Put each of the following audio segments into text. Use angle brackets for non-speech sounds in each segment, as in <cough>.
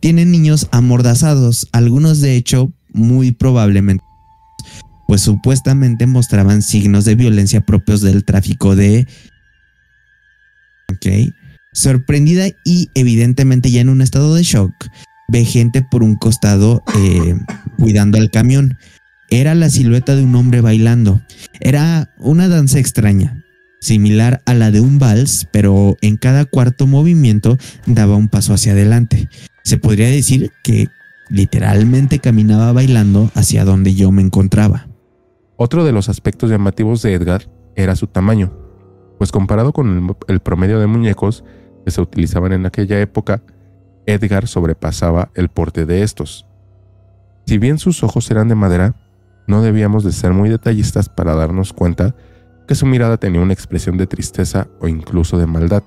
tienen niños amordazados, algunos de hecho muy probablemente, pues supuestamente mostraban signos de violencia propios del tráfico de... Ok. Sorprendida y evidentemente ya en un estado de shock, ve gente por un costado eh, cuidando al camión. Era la silueta de un hombre bailando. Era una danza extraña, similar a la de un vals, pero en cada cuarto movimiento daba un paso hacia adelante. Se podría decir que literalmente caminaba bailando hacia donde yo me encontraba. Otro de los aspectos llamativos de Edgar era su tamaño, pues comparado con el, promedio de muñecos que se utilizaban en aquella época, Edgar sobrepasaba el porte de estos. Si bien sus ojos eran de madera, no debíamos de ser muy detallistas para darnos cuenta que su mirada tenía una expresión de tristeza o incluso de maldad.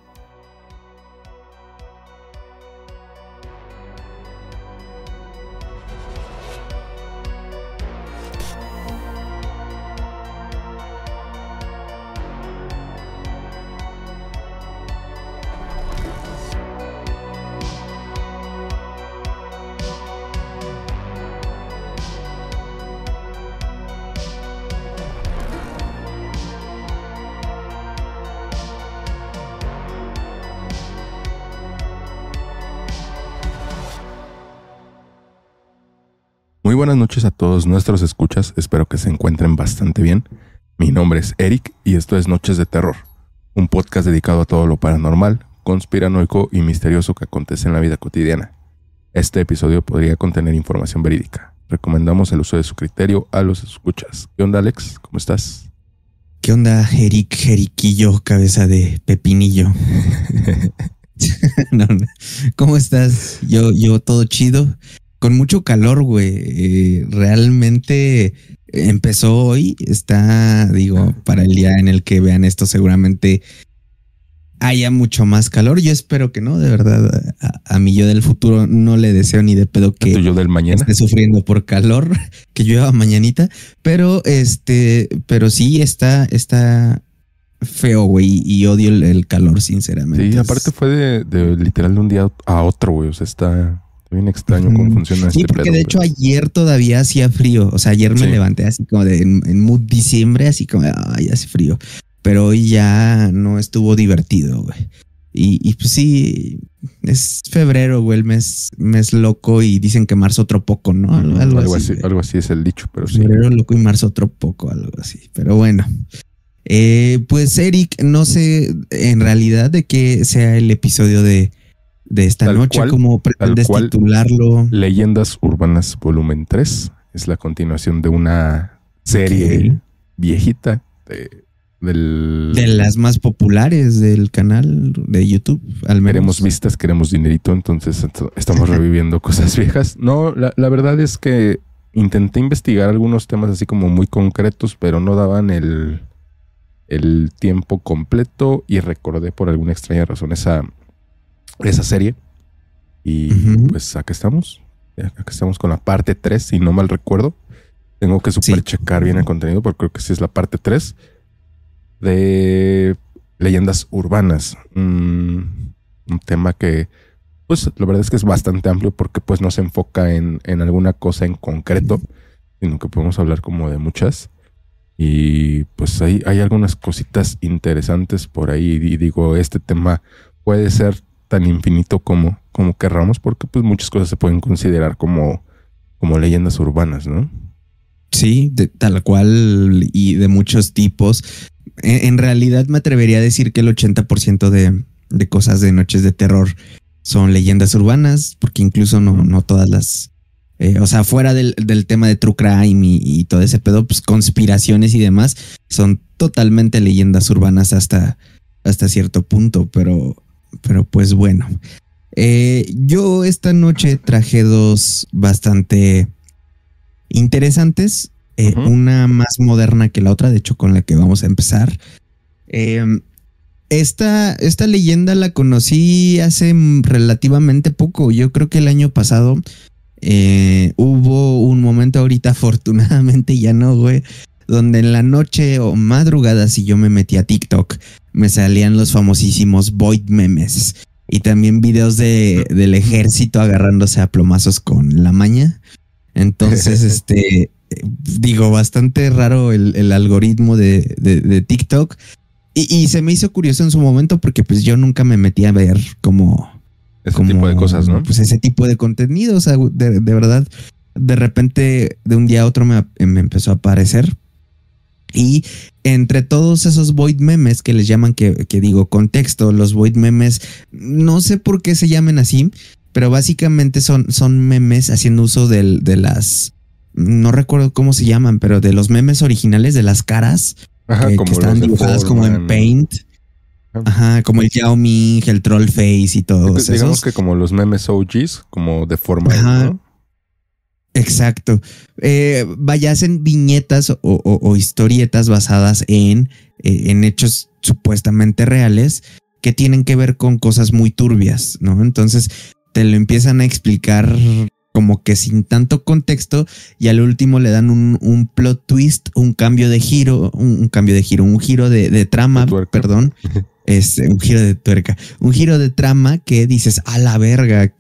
noches a todos nuestros escuchas, espero que se encuentren bastante bien. Mi nombre es Eric y esto es Noches de Terror, un podcast dedicado a todo lo paranormal, conspiranoico y misterioso que acontece en la vida cotidiana. Este episodio podría contener información verídica. Recomendamos el uso de su criterio a los escuchas. ¿Qué onda Alex? ¿Cómo estás? ¿Qué onda Eric, Jeriquillo, cabeza de pepinillo? <laughs> ¿Cómo estás? Yo, yo todo chido con mucho calor, güey. Eh, realmente empezó hoy, está, digo, ah. para el día en el que vean esto seguramente haya mucho más calor. Yo espero que no, de verdad. A, mí yo del futuro no le deseo ni de pedo que yo del mañana? esté sufriendo por calor, <laughs> que llueva mañanita. Pero este, pero sí está, está feo, güey, y odio el, calor, sinceramente. Sí, aparte fue de, literal de un día a otro, güey. O sea, está bien extraño cómo funciona funciona sí, este porque de hecho ayer todavía hacía frío. O sea, ayer me levanté así como de en, en, mood diciembre, así como, ay, hace frío. Pero hoy ya no estuvo divertido, güey. Y, y, pues sí, es febrero, güey, el mes, mes loco y dicen que marzo otro poco, ¿no? Algo, así, algo así es el dicho, pero sí. Febrero loco y marzo otro poco, algo así. Pero bueno. Eh, pues Eric, no sé en realidad de qué sea el episodio de, de esta noche, como pretendes titularlo. Leyendas Urbanas Volumen 3 es la continuación de una serie viejita de, del... las más populares del canal de YouTube. Queremos vistas, queremos dinerito, entonces estamos reviviendo cosas <laughs> viejas. No, la, la verdad es que intenté investigar algunos temas así como muy concretos, pero no daban el, el tiempo completo y recordé por alguna extraña razón esa esa serie. Y pues acá estamos. Acá estamos con la parte 3, si no mal recuerdo. Tengo que super checar bien el contenido porque creo que sí es la parte 3 de leyendas urbanas. Mm, un, tema que, pues la verdad es que es bastante amplio porque pues no se enfoca en, en alguna cosa en concreto, sino que podemos hablar como de muchas. Y pues ahí hay algunas cositas interesantes por ahí. Y digo, este tema puede ser tan infinito como, como querramos, porque pues muchas cosas se pueden considerar como, como leyendas urbanas, ¿no? Sí, tal cual y de muchos tipos. E, en, realidad me atrevería a decir que el 80% de, de cosas de noches de terror son leyendas urbanas, porque incluso no, no todas las... Eh, o sea, fuera del, tema de True Crime y, todo ese pedo, pues conspiraciones y demás son totalmente leyendas urbanas hasta, hasta cierto punto, pero pero pues bueno. Eh, yo esta noche traje dos bastante interesantes. Eh, una más moderna que la otra, de hecho, con la que vamos a empezar. Em, esta, esta leyenda la conocí hace relativamente poco. Yo creo que el año pasado eh, hubo un momento ahorita, <laughs> afortunadamente ya no, güey, donde en la noche o madrugada, si yo me metí a TikTok, me salían los famosísimos Void memes. Y también videos de, del ejército agarrándose a plomazos con la maña. Entonces, <laughs> este, digo, bastante raro el, algoritmo de, TikTok. Y, se me hizo curioso en su momento porque pues yo nunca me metí a ver como... Ese como, tipo de cosas, ¿no? Pues ese tipo de contenido, de, verdad, de repente, de un día a otro me empezó a aparecer, y entre todos esos void memes que les llaman, que, digo contexto, los void memes, no sé por qué se llamen así, pero básicamente son, son memes haciendo uso del, de las, no recuerdo cómo se llaman, pero de los memes originales, de las caras, eh, que están dibujadas como en Paint. Ajá, como el Xiaomi, el Troll Face y todo. Digamos que como los memes OGs, como de forma. Exacto. Eh, en viñetas o, historietas basadas en, eh, en hechos supuestamente reales que tienen que ver con cosas muy turbias, ¿no? Entonces te lo empiezan a explicar como que sin tanto contexto y al último le dan un, plot twist, un cambio de giro, un, cambio de giro, un giro de, trama, perdón, <laughs> este, un giro de tuerca, un giro de trama que dices a la verga,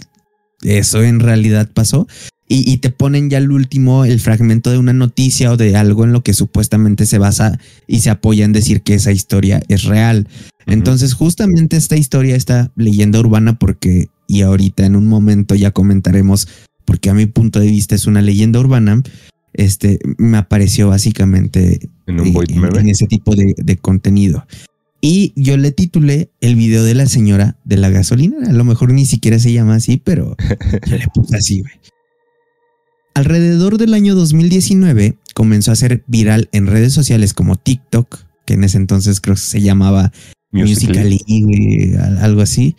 eso en realidad pasó, y, te ponen ya el último, el fragmento de una noticia o de algo en lo que supuestamente se basa y se apoya en decir que esa historia es real. Entonces, justamente esta historia, esta leyenda urbana, porque, y ahorita en un momento ya comentaremos, porque a mi punto de vista es una leyenda urbana, este, me apareció básicamente en, ese tipo de, contenido. Y yo le titulé el video de la señora de la gasolina. A lo mejor ni siquiera se llama así, pero <laughs> yo le puse así, güey. Alrededor del año 2019 comenzó a ser viral en redes sociales como TikTok, que en ese entonces creo que se llamaba Musical.ly, Musical algo así,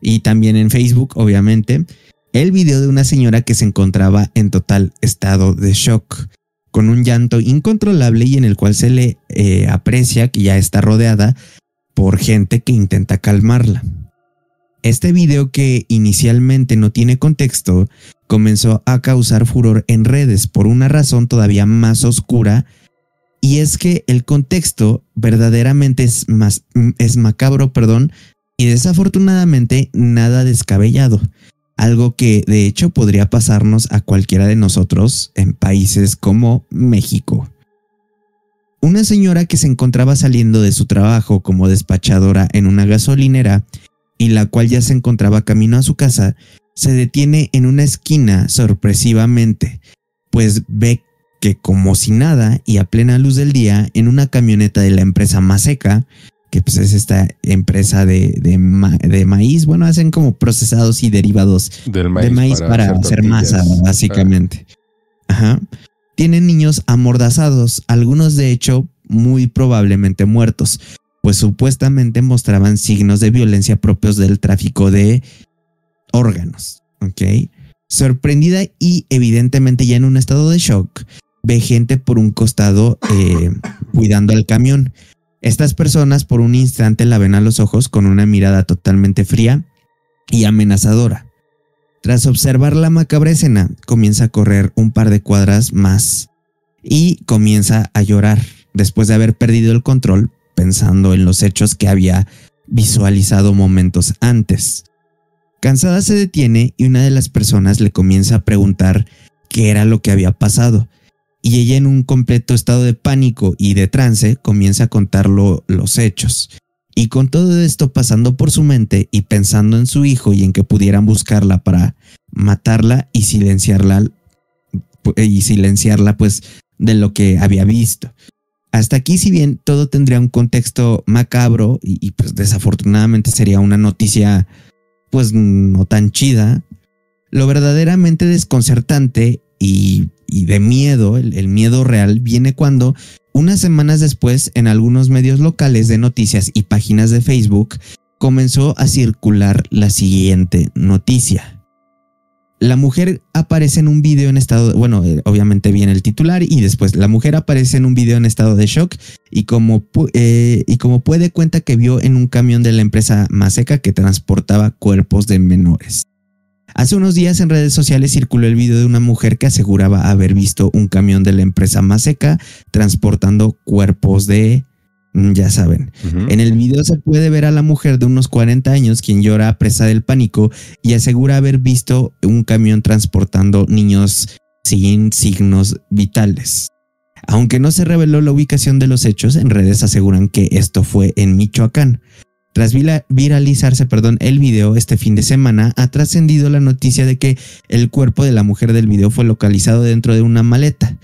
y también en Facebook, obviamente, el video de una señora que se encontraba en total estado de shock, con un llanto incontrolable y en el cual se le eh, aprecia que ya está rodeada por gente que intenta calmarla. Este video que inicialmente no tiene contexto comenzó a causar furor en redes por una razón todavía más oscura y es que el contexto verdaderamente es, más, es macabro, perdón, y desafortunadamente nada descabellado, algo que de hecho podría pasarnos a cualquiera de nosotros en países como México. Una señora que se encontraba saliendo de su trabajo como despachadora en una gasolinera y la cual ya se encontraba camino a su casa, se detiene en una esquina sorpresivamente, pues ve que como si nada y a plena luz del día, en una camioneta de la empresa Maseca, que pues es esta empresa de, de, maíz, bueno, hacen como procesados y derivados de maíz para, hacer, hacer masa, ah. básicamente. Ajá. Tienen niños amordazados, algunos de hecho muy probablemente muertos, pues supuestamente mostraban signos de violencia propios del tráfico de órganos. ¿Ok? Sorprendida y evidentemente ya en un estado de shock, ve gente por un costado eh, <laughs> cuidando al camión. Estas personas por un instante la ven a los ojos con una mirada totalmente fría y amenazadora. Tras observar la macabra escena, comienza a correr un par de cuadras más y comienza a llorar después de haber perdido el control pensando en los hechos que había visualizado momentos antes. Cansada se detiene y una de las personas le comienza a preguntar qué era lo que había pasado. Y ella en un completo estado de pánico y de trance comienza a contarlo los hechos. Y con todo esto pasando por su mente y pensando en su hijo y en que pudieran buscarla para matarla y silenciarla y silenciarla pues de lo que había visto. Hasta aquí, si bien todo tendría un contexto macabro y, pues desafortunadamente sería una noticia pues no tan chida, lo verdaderamente desconcertante y, de miedo, el miedo real, viene cuando unas semanas después en algunos medios locales de noticias y páginas de Facebook comenzó a circular la siguiente noticia. La mujer aparece en un video en estado, de, bueno, eh, obviamente viene el titular y después la mujer aparece en un video en estado de shock y como, eh, y como puede cuenta que vio en un camión de la empresa Maseca que transportaba cuerpos de menores. Hace unos días en redes sociales circuló el video de una mujer que aseguraba haber visto un camión de la empresa Maseca transportando cuerpos de Mm, ya saben. En el video se puede ver a la mujer de unos 40 años quien llora presa del pánico y asegura haber visto un camión transportando niños sin signos vitales. Aunque no se reveló la ubicación de los hechos, en redes aseguran que esto fue en Michoacán. Tras viralizarse perdón, el video este fin de semana, ha trascendido la noticia de que el cuerpo de la mujer del video fue localizado dentro de una maleta.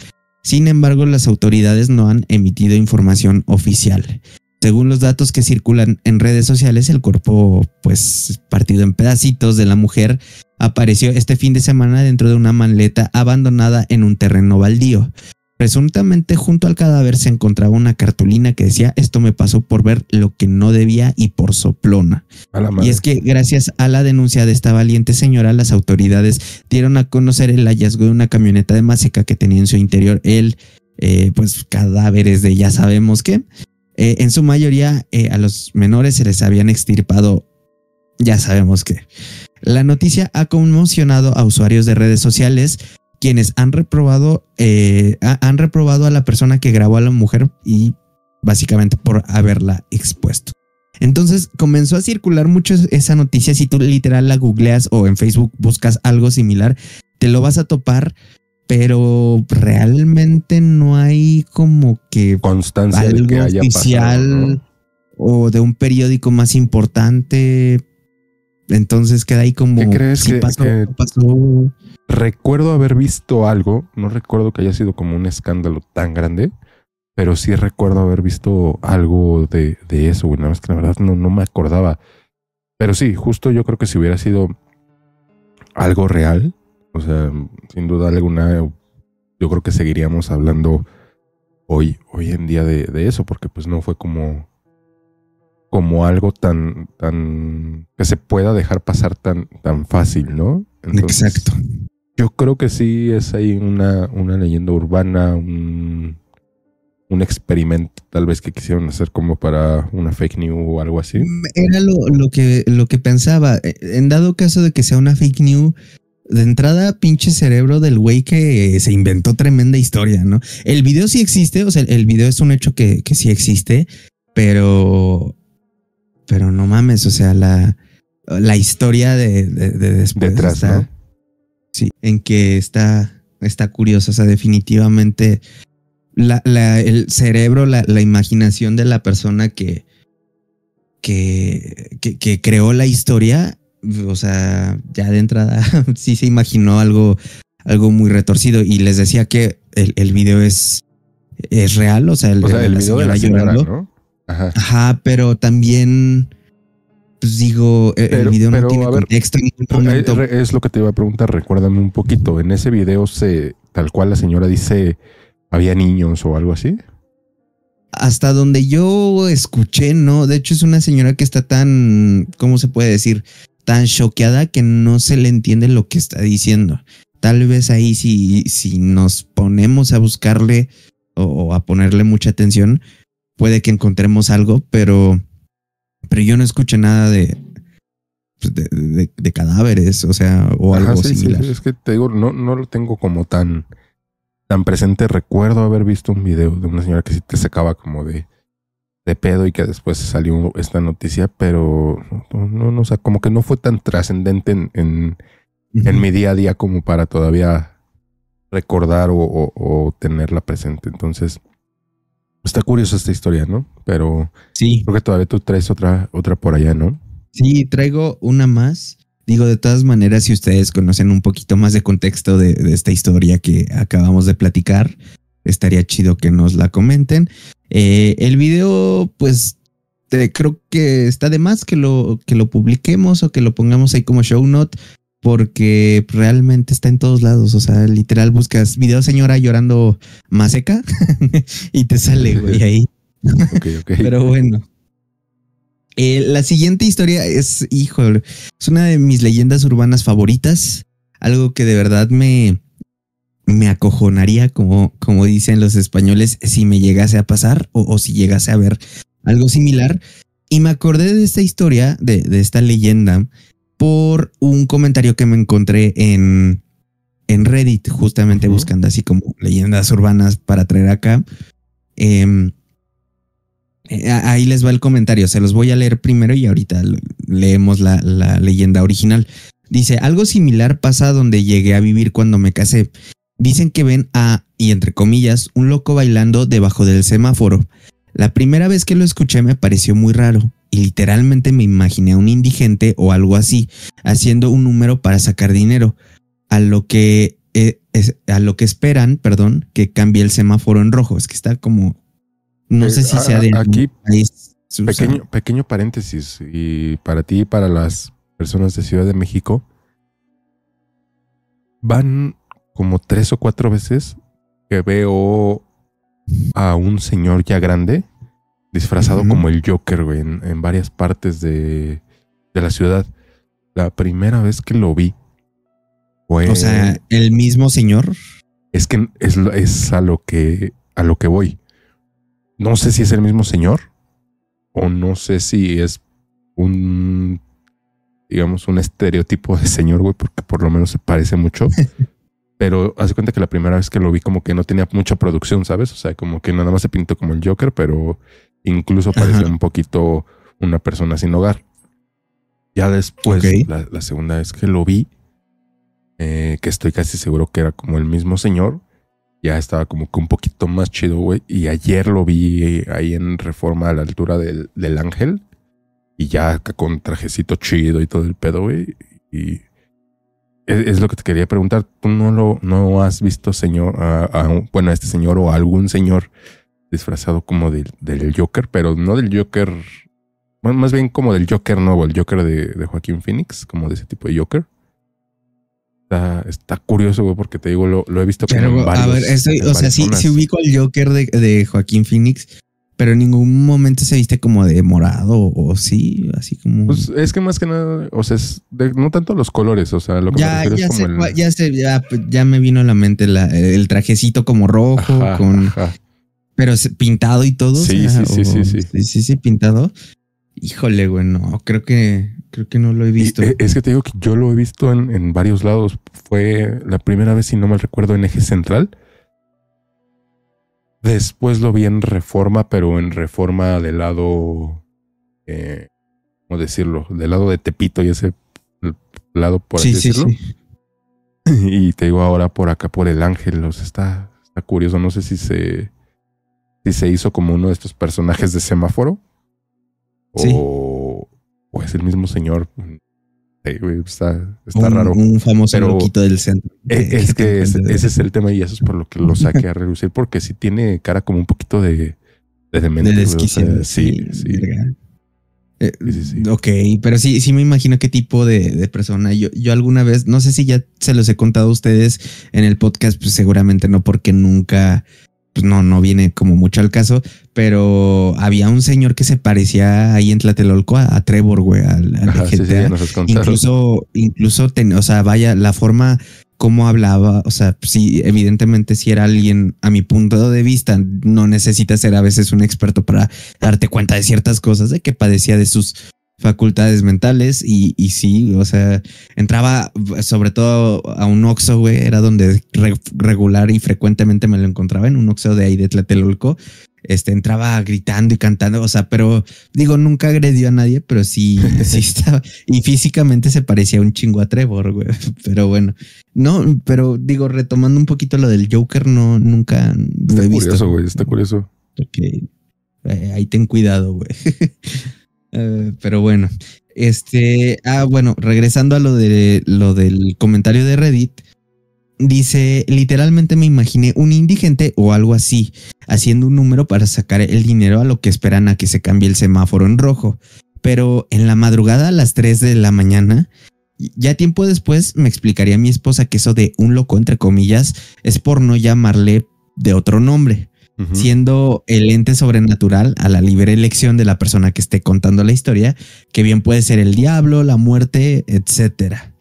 Sin embargo, las autoridades no han emitido información oficial. Según los datos que circulan en redes sociales, el cuerpo, pues partido en pedacitos de la mujer, apareció este fin de semana dentro de una manleta abandonada en un terreno baldío. Presuntamente junto al cadáver se encontraba una cartulina que decía esto me pasó por ver lo que no debía y por soplona. Y es que gracias a la denuncia de esta valiente señora, las autoridades dieron a conocer el hallazgo de una camioneta de Maseca que tenía en su interior el eh, pues cadáveres de ya sabemos qué. Eh, en su mayoría eh, a los menores se les habían extirpado ya sabemos qué. La noticia ha conmocionado a usuarios de redes sociales, quienes han reprobado, eh, han reprobado a la persona que grabó a la mujer y básicamente por haberla expuesto. Entonces comenzó a circular mucho esa noticia. Si tú literal la googleas o en Facebook buscas algo similar, te lo vas a topar, pero realmente no hay como que constancia haya oficial o de un periódico más importante entonces queda ahí como. ¿Qué crees que, pasó, Recuerdo haber visto algo, no recuerdo que haya sido como un escándalo tan grande, pero sí recuerdo haber visto algo de, eso, Una vez que la verdad no, no me acordaba. Pero sí, justo yo creo que si hubiera sido algo real, o sea, sin duda alguna, yo creo que seguiríamos hablando hoy, hoy en día de eso, porque pues no fue como como algo tan, tan, que se pueda dejar pasar tan, tan fácil, ¿no? Exacto. Yo creo que sí es ahí una, una leyenda urbana, un, experimento tal vez que quisieron hacer como para una fake news o algo así. Mm, era lo, que, lo que pensaba. Eh, en dado caso de que sea una fake news, de entrada, pinche cerebro del güey que se inventó tremenda historia, ¿no? El video sí existe, o sea, el video es un hecho que, que sí existe, pero pero no mames, o sea, la, la historia de, de, Sí, en que está, está curiosa, o sea, definitivamente la, la, el cerebro, la, la, imaginación de la persona que, que, que, creó la historia, o sea, ya de entrada <laughs> sí se imaginó algo, algo muy retorcido. Y les decía que el, video es, es real, o sea, el, video de la señora, Ajá. pero también, pues digo, e-, el, video no tiene contexto. Eh, eh, es lo que te iba a preguntar, recuérdame un poquito. En ese video se, tal cual la señora dice, había niños o algo así. Hasta donde yo escuché, no. De hecho, es una señora que está tan, ¿cómo se puede decir? Tan choqueada que no se le entiende lo que está diciendo. Tal vez ahí si, si nos ponemos a buscarle o a ponerle mucha atención, puede que encontremos algo, pero, pero yo no escuché nada pues, de, de, cadáveres, o sea, o algo similar. es que te digo, no, no lo tengo como tan, tan presente. Recuerdo haber visto un video de una señora que sí te sacaba como de, pedo y que después salió esta noticia, pero no, no, o como que no fue tan trascendente en, mi día a día como para todavía recordar o tenerla presente. Entonces, Está curiosa esta historia, ¿no? Pero sí. Creo que todavía tú traes otra, otra por allá, ¿no? Sí, traigo una más. Digo, de todas maneras, si ustedes conocen un poquito más de contexto de, esta historia que acabamos de platicar, estaría chido que nos la comenten. Eh, el video, pues te, creo que está de más que lo, que lo publiquemos o que lo pongamos ahí como show note porque realmente está en todos lados. O sea, literal buscas video señora llorando seca <laughs> y te sale, güey, <laughs> ahí. <laughs> Pero bueno. Eh, la siguiente historia es, hijo, es una de mis leyendas urbanas favoritas. Algo que de verdad me, me acojonaría, como, como dicen los españoles, si me llegase a pasar o, si llegase a ver algo similar. Y me acordé de esta historia, de, de esta leyenda, por un comentario que me encontré en, Reddit, justamente buscando así como leyendas urbanas para traer acá. Em, eh, ahí les va el comentario, se los voy a leer primero y ahorita leemos la leyenda original. Dice, algo similar pasa donde llegué a vivir cuando me casé. Dicen que ven a, y entre comillas, un loco bailando debajo del semáforo. La primera vez que lo escuché me pareció muy raro y literalmente me imaginé a un indigente o algo así, haciendo un número para sacar dinero, a lo que, eh, a lo que esperan, perdón, que cambie el semáforo en rojo. Es que está como, no eh, sé si sea de aquí. pequeño, pequeño paréntesis, y para ti y para las personas de Ciudad de México, van como tres o cuatro veces que veo a un señor ya grande disfrazado como el Joker, güey, en, varias partes de, la ciudad. La primera vez que lo vi fue. O sea, el mismo señor. Es que es, es a lo que a lo que voy. No sé si es el mismo señor o no sé si es un digamos, un estereotipo de señor, güey, porque por lo menos se parece mucho. <laughs> pero hace cuenta que la primera vez que lo vi como que no tenía mucha producción, ¿sabes? O sea, como que nada más se pintó como el Joker, pero Incluso parecía un poquito una persona sin hogar. Ya después, la, segunda vez que lo vi, eh, que estoy casi seguro que era como el mismo señor, ya estaba como que un poquito más chido, güey. Y ayer lo vi eh, ahí en Reforma a la altura del, Ángel. Y ya con trajecito chido y todo el pedo, güey. Y es, lo que te quería preguntar. ¿Tú no lo no has visto, señor? bueno, a este señor o algún señor disfrazado como del Joker, pero no del Joker, bueno, más bien como del Joker o el Joker de, de Joaquín Phoenix, como de ese tipo de Joker. Está, curioso, güey, porque te digo, lo, he visto pero, en A ver, o sea, sí, sí ubico el Joker de, de, Joaquín Phoenix, pero en ningún momento se viste como de morado o sí, así como... Pues es que más que nada, o sea, no tanto los colores, o sea, lo que ya, me ya es Ya, ya, me vino a la mente el trajecito como rojo con... Pero pintado y todo. Sí, sí, sí, sí, sí, sí, pintado. Híjole, bueno, no, creo que, creo que no lo he visto. Eh, es que te digo que yo lo he visto en, en, varios lados. Fue la primera vez, si no mal recuerdo, en Eje Central. Después lo vi en Reforma, pero en Reforma del lado, eh, ¿cómo decirlo? Del lado de Tepito y ese lado por así sí, Sí, sí. <laughs> Y te digo ahora por acá, por el Ángel, o sea, está, está curioso. No sé si se si se hizo como uno de estos personajes de semáforo. Sí. O, es el mismo señor. está, raro. Un famoso Pero del centro. E, <laughs> es, que <laughs> ese es el tema y eso es por lo que lo saqué a reducir, porque sí tiene cara como un poquito de, de demente. sí, sí. sí. Eh, ok, pero sí, sí me imagino qué tipo de, persona. Yo, yo alguna vez, no sé si ya se los he contado a ustedes en el podcast, pues seguramente no, porque nunca pues no, no viene como mucho al caso, pero había un señor que se parecía ahí en Tlatelolco a, Trevor, güey, al, al incluso, incluso, o sea, vaya, la forma como hablaba, o sea, sí, evidentemente si era alguien a mi punto de vista, no necesitas ser a veces un experto para darte cuenta de ciertas cosas, de que padecía de sus facultades mentales y, y sí, o sea, entraba sobre todo a un oxo, güey, era donde regular y frecuentemente me lo encontraba en un Oxxo de ahí de Tlatelolco. Este entraba gritando y cantando, o sea, pero digo, nunca agredió a nadie, pero sí, <laughs> sí estaba. Y físicamente se parecía un chingo a Trevor, güey. <laughs> Pero bueno, no, pero digo, retomando un poquito lo del Joker, no, nunca. Está he curioso, güey, está curioso. Ok. Eh, ahí ten cuidado, güey. <laughs> Eh, pero bueno, este, ah, bueno, regresando a lo de lo del comentario de Reddit, dice, literalmente me imaginé un indigente o algo así, haciendo un número para sacar el dinero a lo que esperan a que se cambie el semáforo en rojo. Pero en la madrugada a las 3 de la mañana, ya tiempo después me explicaría a mi esposa que eso de un loco, entre comillas, es por no llamarle de otro nombre siendo el ente sobrenatural a la libre elección de la persona que esté contando la historia, que bien puede ser el diablo, la muerte, etcétera.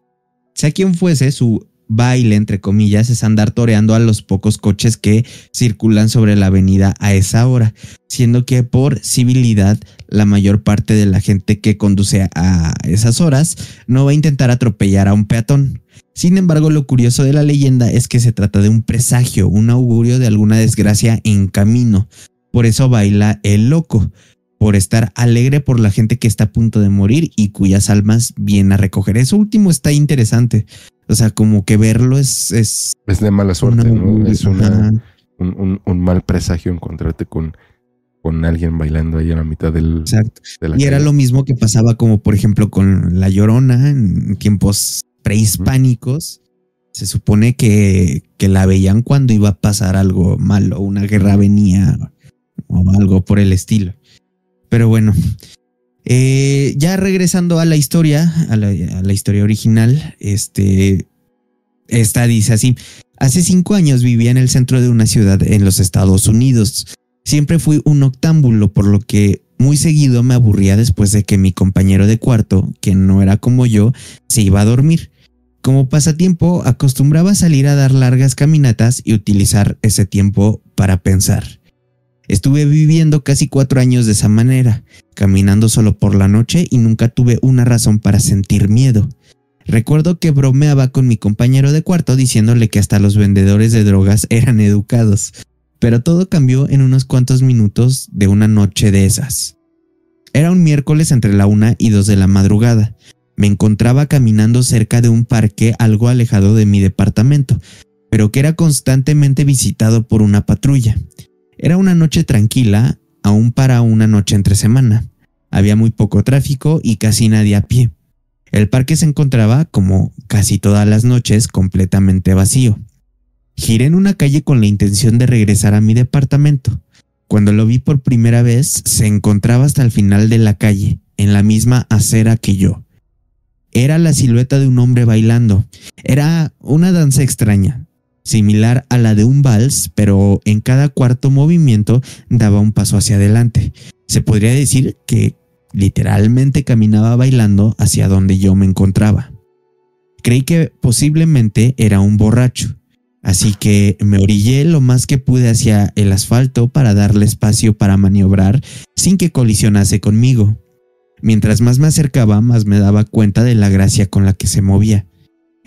Sea quien fuese, su baile, entre comillas, es andar toreando a los pocos coches que circulan sobre la avenida a esa hora, siendo que por civilidad la mayor parte de la gente que conduce a esas horas no va a intentar atropellar a un peatón. Sin embargo, lo curioso de la leyenda es que se trata de un presagio, un augurio de alguna desgracia en camino. Por eso baila el loco, por estar alegre por la gente que está a punto de morir y cuyas almas vienen a recoger. Eso último está interesante. O sea, como que verlo es... Es, es de mala suerte, ¿no? Es un, un, mal presagio encontrarte con con alguien bailando ahí en la mitad del. Exacto. y era lo mismo que pasaba, como por ejemplo, con La Llorona en tiempos prehispánicos. Se supone que, que, la veían cuando iba a pasar algo malo, una guerra venía o algo por el estilo. Pero bueno, eh, ya regresando a la historia, a la, historia original, este. Esta dice así. Hace cinco años vivía en el centro de una ciudad en los Estados Unidos. Siempre fui un octámbulo, por lo que muy seguido me aburría después de que mi compañero de cuarto, que no era como yo, se iba a dormir. Como pasatiempo, acostumbraba salir a dar largas caminatas y utilizar ese tiempo para pensar. Estuve viviendo casi cuatro años de esa manera, caminando solo por la noche y nunca tuve una razón para sentir miedo. Recuerdo que bromeaba con mi compañero de cuarto diciéndole que hasta los vendedores de drogas eran educados, pero todo cambió en unos cuantos minutos de una noche de esas. Era un miércoles entre la una y dos de la madrugada. Me encontraba caminando cerca de un parque algo alejado de mi departamento, pero que era constantemente visitado por una patrulla. Era una noche tranquila, aún para una noche entre semana. Había muy poco tráfico y casi nadie a pie. El parque se encontraba, como casi todas las noches, completamente vacío. Giré en una calle con la intención de regresar a mi departamento. Cuando lo vi por primera vez, se encontraba hasta el final de la calle, en la misma acera que yo. Era la silueta de un hombre bailando. Era una danza extraña, similar a la de un vals, pero en cada cuarto movimiento daba un paso hacia adelante. Se podría decir que literalmente caminaba bailando hacia donde yo me encontraba. Creí que posiblemente era un borracho, Así que me orillé lo más que pude hacia el asfalto para darle espacio para maniobrar sin que colisionase conmigo. Mientras más me acercaba, más me daba cuenta de la gracia con la que se movía.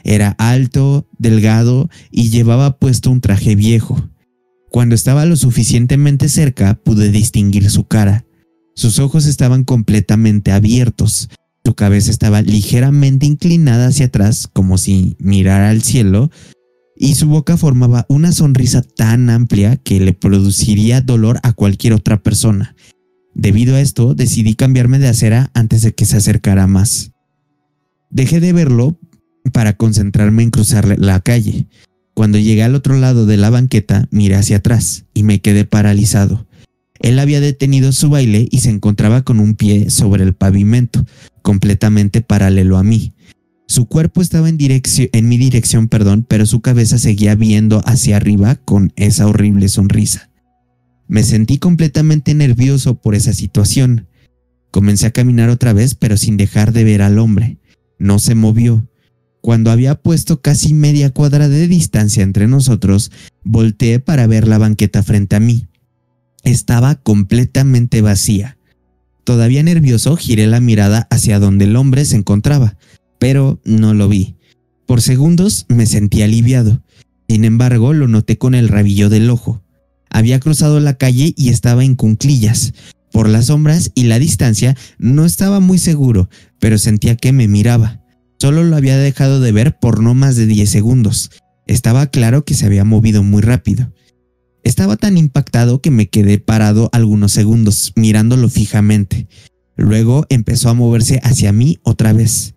Era alto, delgado y llevaba puesto un traje viejo. Cuando estaba lo suficientemente cerca, pude distinguir su cara. Sus ojos estaban completamente abiertos, su cabeza estaba ligeramente inclinada hacia atrás, como si mirara al cielo, y su boca formaba una sonrisa tan amplia que le produciría dolor a cualquier otra persona. Debido a esto, decidí cambiarme de acera antes de que se acercara más. Dejé de verlo para concentrarme en cruzar la calle. Cuando llegué al otro lado de la banqueta, miré hacia atrás y me quedé paralizado. Él había detenido su baile y se encontraba con un pie sobre el pavimento, completamente paralelo a mí. Su cuerpo estaba en, mi dirección, perdón, pero su cabeza seguía viendo hacia arriba con esa horrible sonrisa. Me sentí completamente nervioso por esa situación. Comencé a caminar otra vez, pero sin dejar de ver al hombre. No se movió. Cuando había puesto casi media cuadra de distancia entre nosotros, volteé para ver la banqueta frente a mí. Estaba completamente vacía. Todavía nervioso, giré la mirada hacia donde el hombre se encontraba, pero no lo vi. Por segundos me sentí aliviado. Sin embargo, lo noté con el rabillo del ojo. Había cruzado la calle y estaba en cunclillas. Por las sombras y la distancia no estaba muy seguro, pero sentía que me miraba. Solo lo había dejado de ver por no más de 10 segundos. Estaba claro que se había movido muy rápido. Estaba tan impactado que me quedé parado algunos segundos mirándolo fijamente. Luego empezó a moverse hacia mí otra vez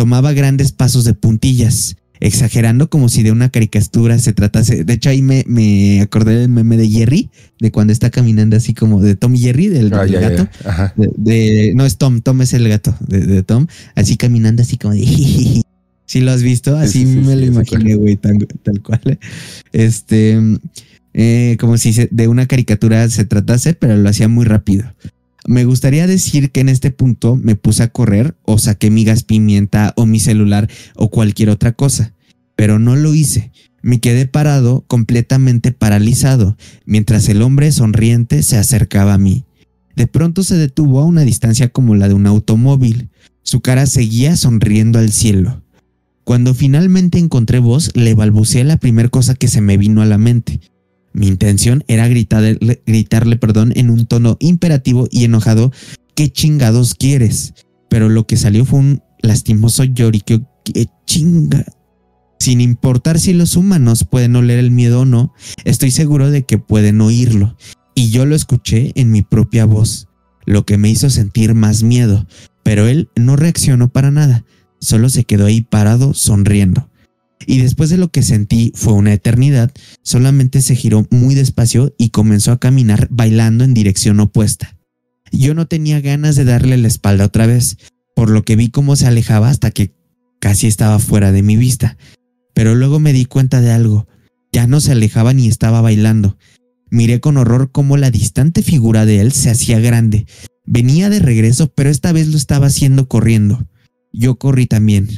tomaba grandes pasos de puntillas, exagerando como si de una caricatura se tratase. De hecho, ahí me, acordé del meme de Jerry, de cuando está caminando así como de Tom y Jerry, del, ah, gato. de, no es Tom, Tom es el gato de, Tom, así caminando así como de... Si <laughs> lo has visto, así me lo imaginé, güey, tal, cual. Este, eh, como si de una caricatura se tratase, pero lo hacía muy rápido. Me gustaría decir que en este punto me puse a correr o saqué mi gas pimienta o mi celular o cualquier otra cosa, pero no lo hice. Me quedé parado completamente paralizado mientras el hombre sonriente se acercaba a mí. De pronto se detuvo a una distancia como la de un automóvil. Su cara seguía sonriendo al cielo. Cuando finalmente encontré voz, le balbuceé la primera cosa que se me vino a la mente. Mi intención era gritarle, gritarle perdón en un tono imperativo y enojado, ¿qué chingados quieres? Pero lo que salió fue un lastimoso lloriqueo que chinga. Sin importar si los humanos pueden oler el miedo o no, estoy seguro de que pueden oírlo. Y yo lo escuché en mi propia voz, lo que me hizo sentir más miedo. Pero él no reaccionó para nada, solo se quedó ahí parado sonriendo y después de lo que sentí fue una eternidad, solamente se giró muy despacio y comenzó a caminar bailando en dirección opuesta. Yo no tenía ganas de darle la espalda otra vez, por lo que vi cómo se alejaba hasta que casi estaba fuera de mi vista. Pero luego me di cuenta de algo, ya no se alejaba ni estaba bailando. Miré con horror cómo la distante figura de él se hacía grande. Venía de regreso, pero esta vez lo estaba haciendo corriendo. Yo corrí también.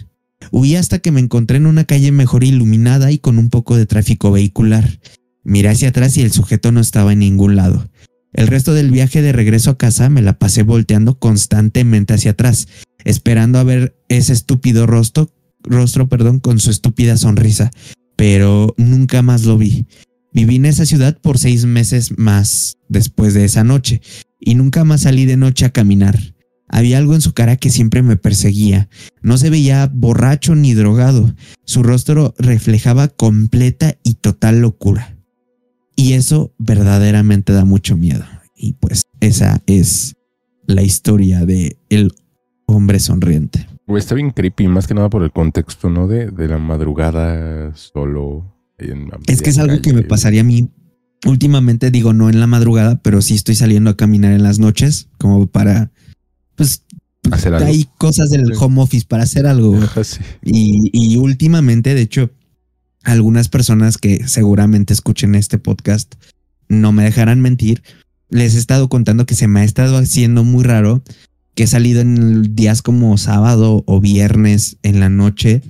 Huí hasta que me encontré en una calle mejor iluminada y con un poco de tráfico vehicular. Miré hacia atrás y el sujeto no estaba en ningún lado. El resto del viaje de regreso a casa me la pasé volteando constantemente hacia atrás, esperando a ver ese estúpido rostro, rostro perdón, con su estúpida sonrisa, pero nunca más lo vi. Viví en esa ciudad por seis meses más después de esa noche, y nunca más salí de noche a caminar. Había algo en su cara que siempre me perseguía. No se veía borracho ni drogado. Su rostro reflejaba completa y total locura. Y eso verdaderamente da mucho miedo. Y pues esa es la historia de el hombre sonriente. Está bien creepy, más que nada por el contexto, ¿no? De, la madrugada solo. es que es algo que me pasaría a mí últimamente, digo, no en la madrugada, pero sí estoy saliendo a caminar en las noches, como para pues hay cosas del home office para hacer algo. Y, últimamente, de hecho, algunas personas que seguramente escuchen este podcast no me dejarán mentir. Les he estado contando que se me ha estado haciendo muy raro que he salido en días como sábado o viernes en la noche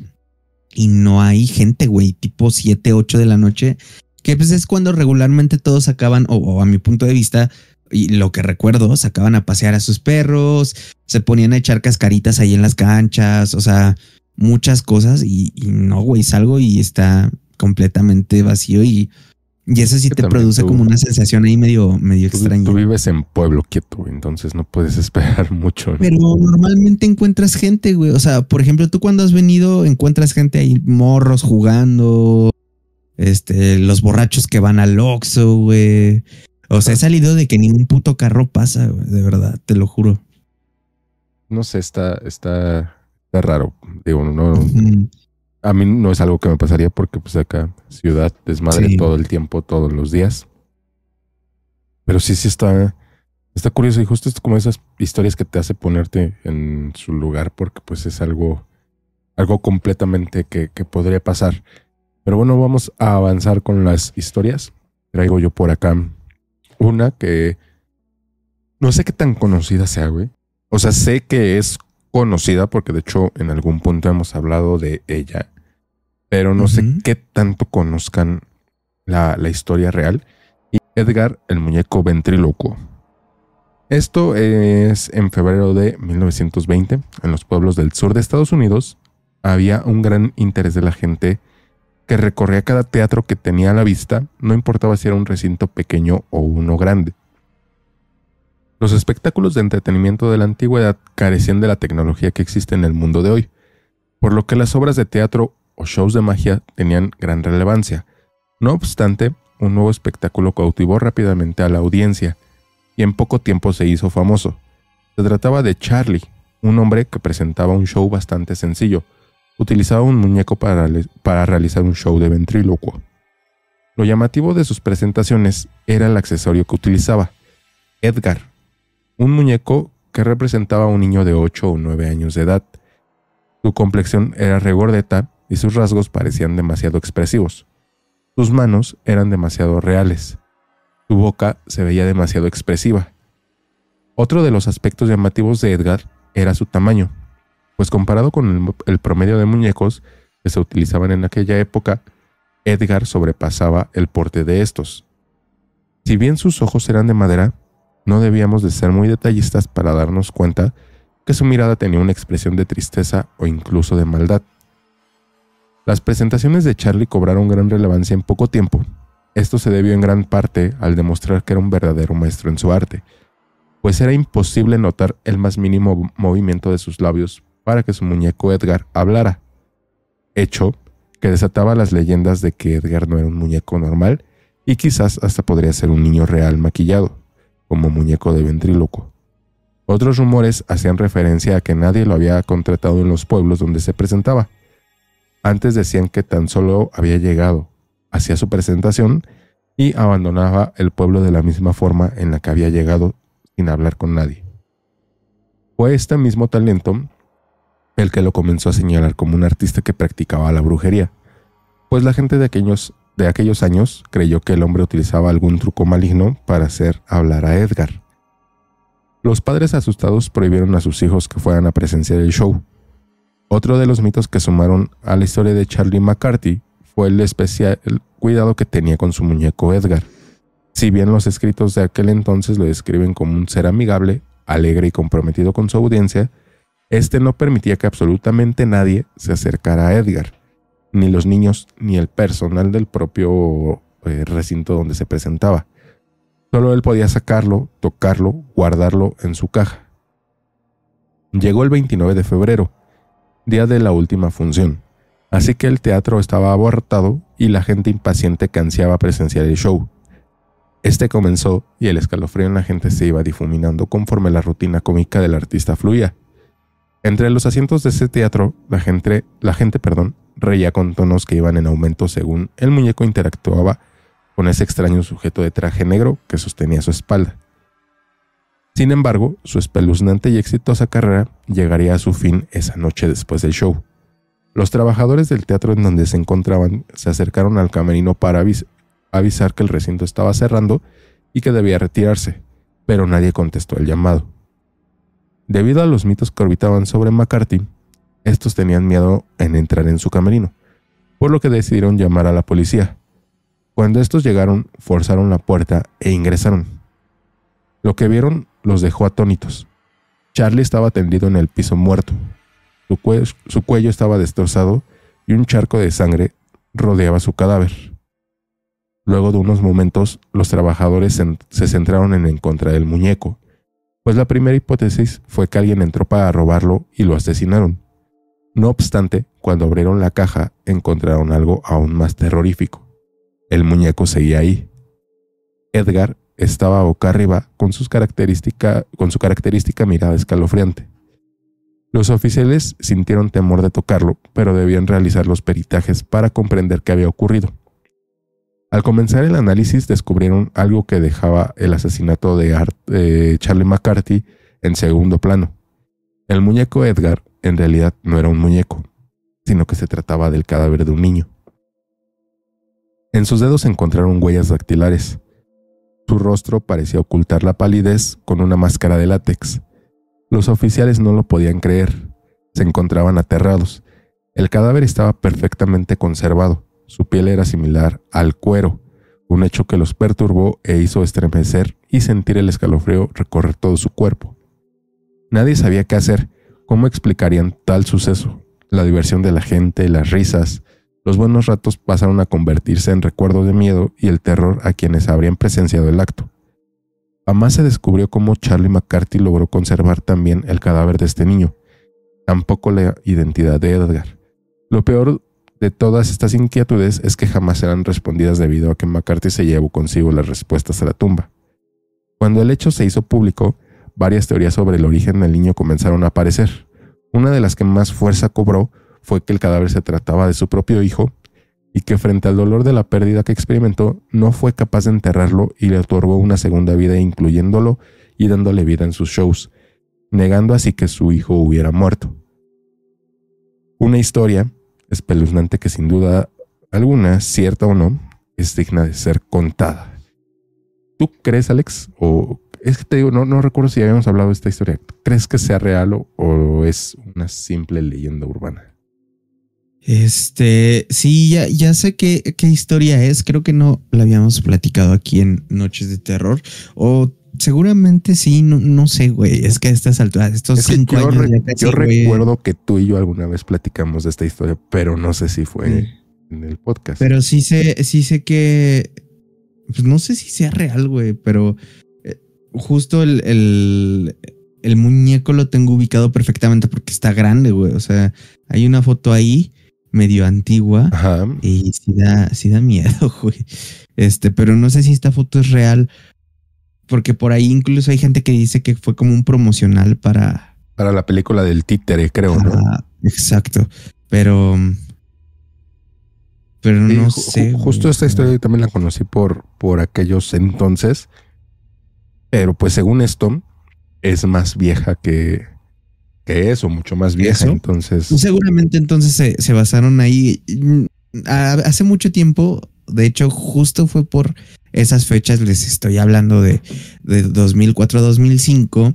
y no hay gente, güey, tipo 7, 8 de la noche, que pues es cuando regularmente todos acaban, o a mi punto de vista, y lo que recuerdo, sacaban a pasear a sus perros, se ponían a echar cascaritas ahí en las canchas, o sea, muchas cosas y, no, güey, salgo y está completamente vacío y, y eso sí te produce como una sensación ahí medio, medio extraña. Tú vives en pueblo quieto, entonces no puedes <laughs> esperar mucho. Pero normalmente encuentras gente, güey, o sea, por ejemplo, tú cuando has venido encuentras gente ahí, morros jugando, este, los borrachos que van al Oxxo, güey. O sea, he salido de que ningún puto carro pasa, de verdad, te lo juro. No sé, está, está, raro. Digo, no, a mí no es algo que me pasaría porque pues acá ciudad desmadre todo el tiempo, todos los días. Pero sí, sí está, está curioso y justo es como esas historias que te hace ponerte en su lugar porque pues es algo, algo completamente que, que podría pasar. Pero bueno, vamos a avanzar con las historias. Traigo yo por acá una que no sé qué tan conocida sea, güey. O sea, sé que es conocida porque de hecho en algún punto hemos hablado de ella, pero no sé qué tanto conozcan la, historia real. Y Edgar, el muñeco ventrílocuo Esto es en febrero de 1920, en los pueblos del sur de Estados Unidos, había un gran interés de la gente que recorría cada teatro que tenía a la vista, no importaba si era un recinto pequeño o uno grande. Los espectáculos de entretenimiento de la antigüedad carecían de la tecnología que existe en el mundo de hoy, por lo que las obras de teatro o shows de magia tenían gran relevancia. No obstante, un nuevo espectáculo cautivó rápidamente a la audiencia y en poco tiempo se hizo famoso. Se trataba de Charlie, un hombre que presentaba un show bastante sencillo, utilizaba un muñeco para, para realizar un show de ventrílocuo. Lo llamativo de sus presentaciones era el accesorio que utilizaba, Edgar, un muñeco que representaba a un niño de 8 o 9 años de edad. Su complexión era regordeta y sus rasgos parecían demasiado expresivos. Sus manos eran demasiado reales. Su boca se veía demasiado expresiva. Otro de los aspectos llamativos de Edgar era su tamaño, pues comparado con el, promedio de muñecos que se utilizaban en aquella época, Edgar sobrepasaba el porte de estos. Si bien sus ojos eran de madera, no debíamos de ser muy detallistas para darnos cuenta que su mirada tenía una expresión de tristeza o incluso de maldad. Las presentaciones de Charlie cobraron gran relevancia en poco tiempo. Esto se debió en gran parte al demostrar que era un verdadero maestro en su arte, pues era imposible notar el más mínimo movimiento de sus labios para que su muñeco Edgar hablara, hecho que desataba las leyendas de que Edgar no era un muñeco normal y quizás hasta podría ser un niño real maquillado, como muñeco de ventríloco. Otros rumores hacían referencia a que nadie lo había contratado en los pueblos donde se presentaba. Antes decían que tan solo había llegado, hacía su presentación y abandonaba el pueblo de la misma forma en la que había llegado sin hablar con nadie. Fue este mismo talento el que lo comenzó a señalar como un artista que practicaba la brujería, pues la gente de aquellos, de aquellos años creyó que el hombre utilizaba algún truco maligno para hacer hablar a Edgar. Los padres asustados prohibieron a sus hijos que fueran a presenciar el show. Otro de los mitos que sumaron a la historia de Charlie McCarthy fue el especial cuidado que tenía con su muñeco Edgar. Si bien los escritos de aquel entonces lo describen como un ser amigable, alegre y comprometido con su audiencia, este no permitía que absolutamente nadie se acercara a Edgar, ni los niños ni el personal del propio eh, recinto donde se presentaba. Solo él podía sacarlo, tocarlo, guardarlo en su caja. Llegó el 29 de febrero, día de la última función, así que el teatro estaba abortado y la gente impaciente cansaba ansiaba presenciar el show. Este comenzó y el escalofrío en la gente se iba difuminando conforme la rutina cómica del artista fluía. Entre los asientos de ese teatro, la gente, la gente perdón, reía con tonos que iban en aumento según el muñeco interactuaba con ese extraño sujeto de traje negro que sostenía su espalda. Sin embargo, su espeluznante y exitosa carrera llegaría a su fin esa noche después del show. Los trabajadores del teatro en donde se encontraban se acercaron al camerino para avisar que el recinto estaba cerrando y que debía retirarse, pero nadie contestó el llamado. Debido a los mitos que orbitaban sobre McCarthy, estos tenían miedo en entrar en su camerino, por lo que decidieron llamar a la policía. Cuando estos llegaron, forzaron la puerta e ingresaron. Lo que vieron los dejó atónitos. Charlie estaba tendido en el piso muerto. Su, cuello estaba destrozado y un charco de sangre rodeaba su cadáver. Luego de unos momentos, los trabajadores se centraron en encontrar el muñeco, pues la primera hipótesis fue que alguien entró para robarlo y lo asesinaron. No obstante, cuando abrieron la caja encontraron algo aún más terrorífico. El muñeco seguía ahí. Edgar estaba boca arriba con, con su característica mirada escalofriante. Los oficiales sintieron temor de tocarlo, pero debían realizar los peritajes para comprender qué había ocurrido. Al comenzar el análisis descubrieron algo que dejaba el asesinato de Charlie McCarthy en segundo plano. El muñeco Edgar en realidad no era un muñeco, sino que se trataba del cadáver de un niño. En sus dedos encontraron huellas dactilares. Su rostro parecía ocultar la palidez con una máscara de látex. Los oficiales no lo podían creer. Se encontraban aterrados. El cadáver estaba perfectamente conservado su piel era similar al cuero, un hecho que los perturbó e hizo estremecer y sentir el escalofrío recorrer todo su cuerpo. Nadie sabía qué hacer, cómo explicarían tal suceso. La diversión de la gente, las risas, los buenos ratos pasaron a convertirse en recuerdo de miedo y el terror a quienes habrían presenciado el acto. Jamás se descubrió cómo Charlie McCarthy logró conservar también el cadáver de este niño, tampoco la identidad de Edgar. Lo peor de todas estas inquietudes es que jamás serán respondidas debido a que McCarthy se llevó consigo las respuestas a la tumba. Cuando el hecho se hizo público, varias teorías sobre el origen del niño comenzaron a aparecer. Una de las que más fuerza cobró fue que el cadáver se trataba de su propio hijo y que frente al dolor de la pérdida que experimentó no fue capaz de enterrarlo y le otorgó una segunda vida incluyéndolo y dándole vida en sus shows, negando así que su hijo hubiera muerto. Una historia espeluznante que sin duda alguna, cierta o no, es digna de ser contada. ¿Tú crees, Alex? O es que te digo, no, no recuerdo si habíamos hablado de esta historia. ¿Crees que sea real o, o es una simple leyenda urbana? Este, sí, ya, ya sé qué, qué, historia es. Creo que no la habíamos platicado aquí en Noches de Terror. O seguramente sí, no, sé, güey. Es que a estas alturas, estos cinco yo, años yo recuerdo que tú y yo alguna vez platicamos de esta historia, pero no sé si fue en el podcast. Pero sí sé, sí sé que. Pues no sé si sea real, güey, pero eh, justo el, el, muñeco lo tengo ubicado perfectamente porque está grande, güey. O sea, hay una foto ahí medio antigua y sí da, sí da miedo, <laughs> güey. Este, pero no sé si esta foto es real porque por ahí incluso hay gente que dice que fue como un promocional para... Para la película del títere, creo, ¿no? Exacto. Pero... Pero no sé. Justo esta historia también la conocí por, por aquellos entonces. Pero pues según esto, es más vieja que, que eso, mucho más vieja. Entonces. Pues seguramente entonces se, basaron ahí. Mm, hace mucho tiempo, de hecho, justo fue por esas fechas, les estoy hablando de, de 2004 2005.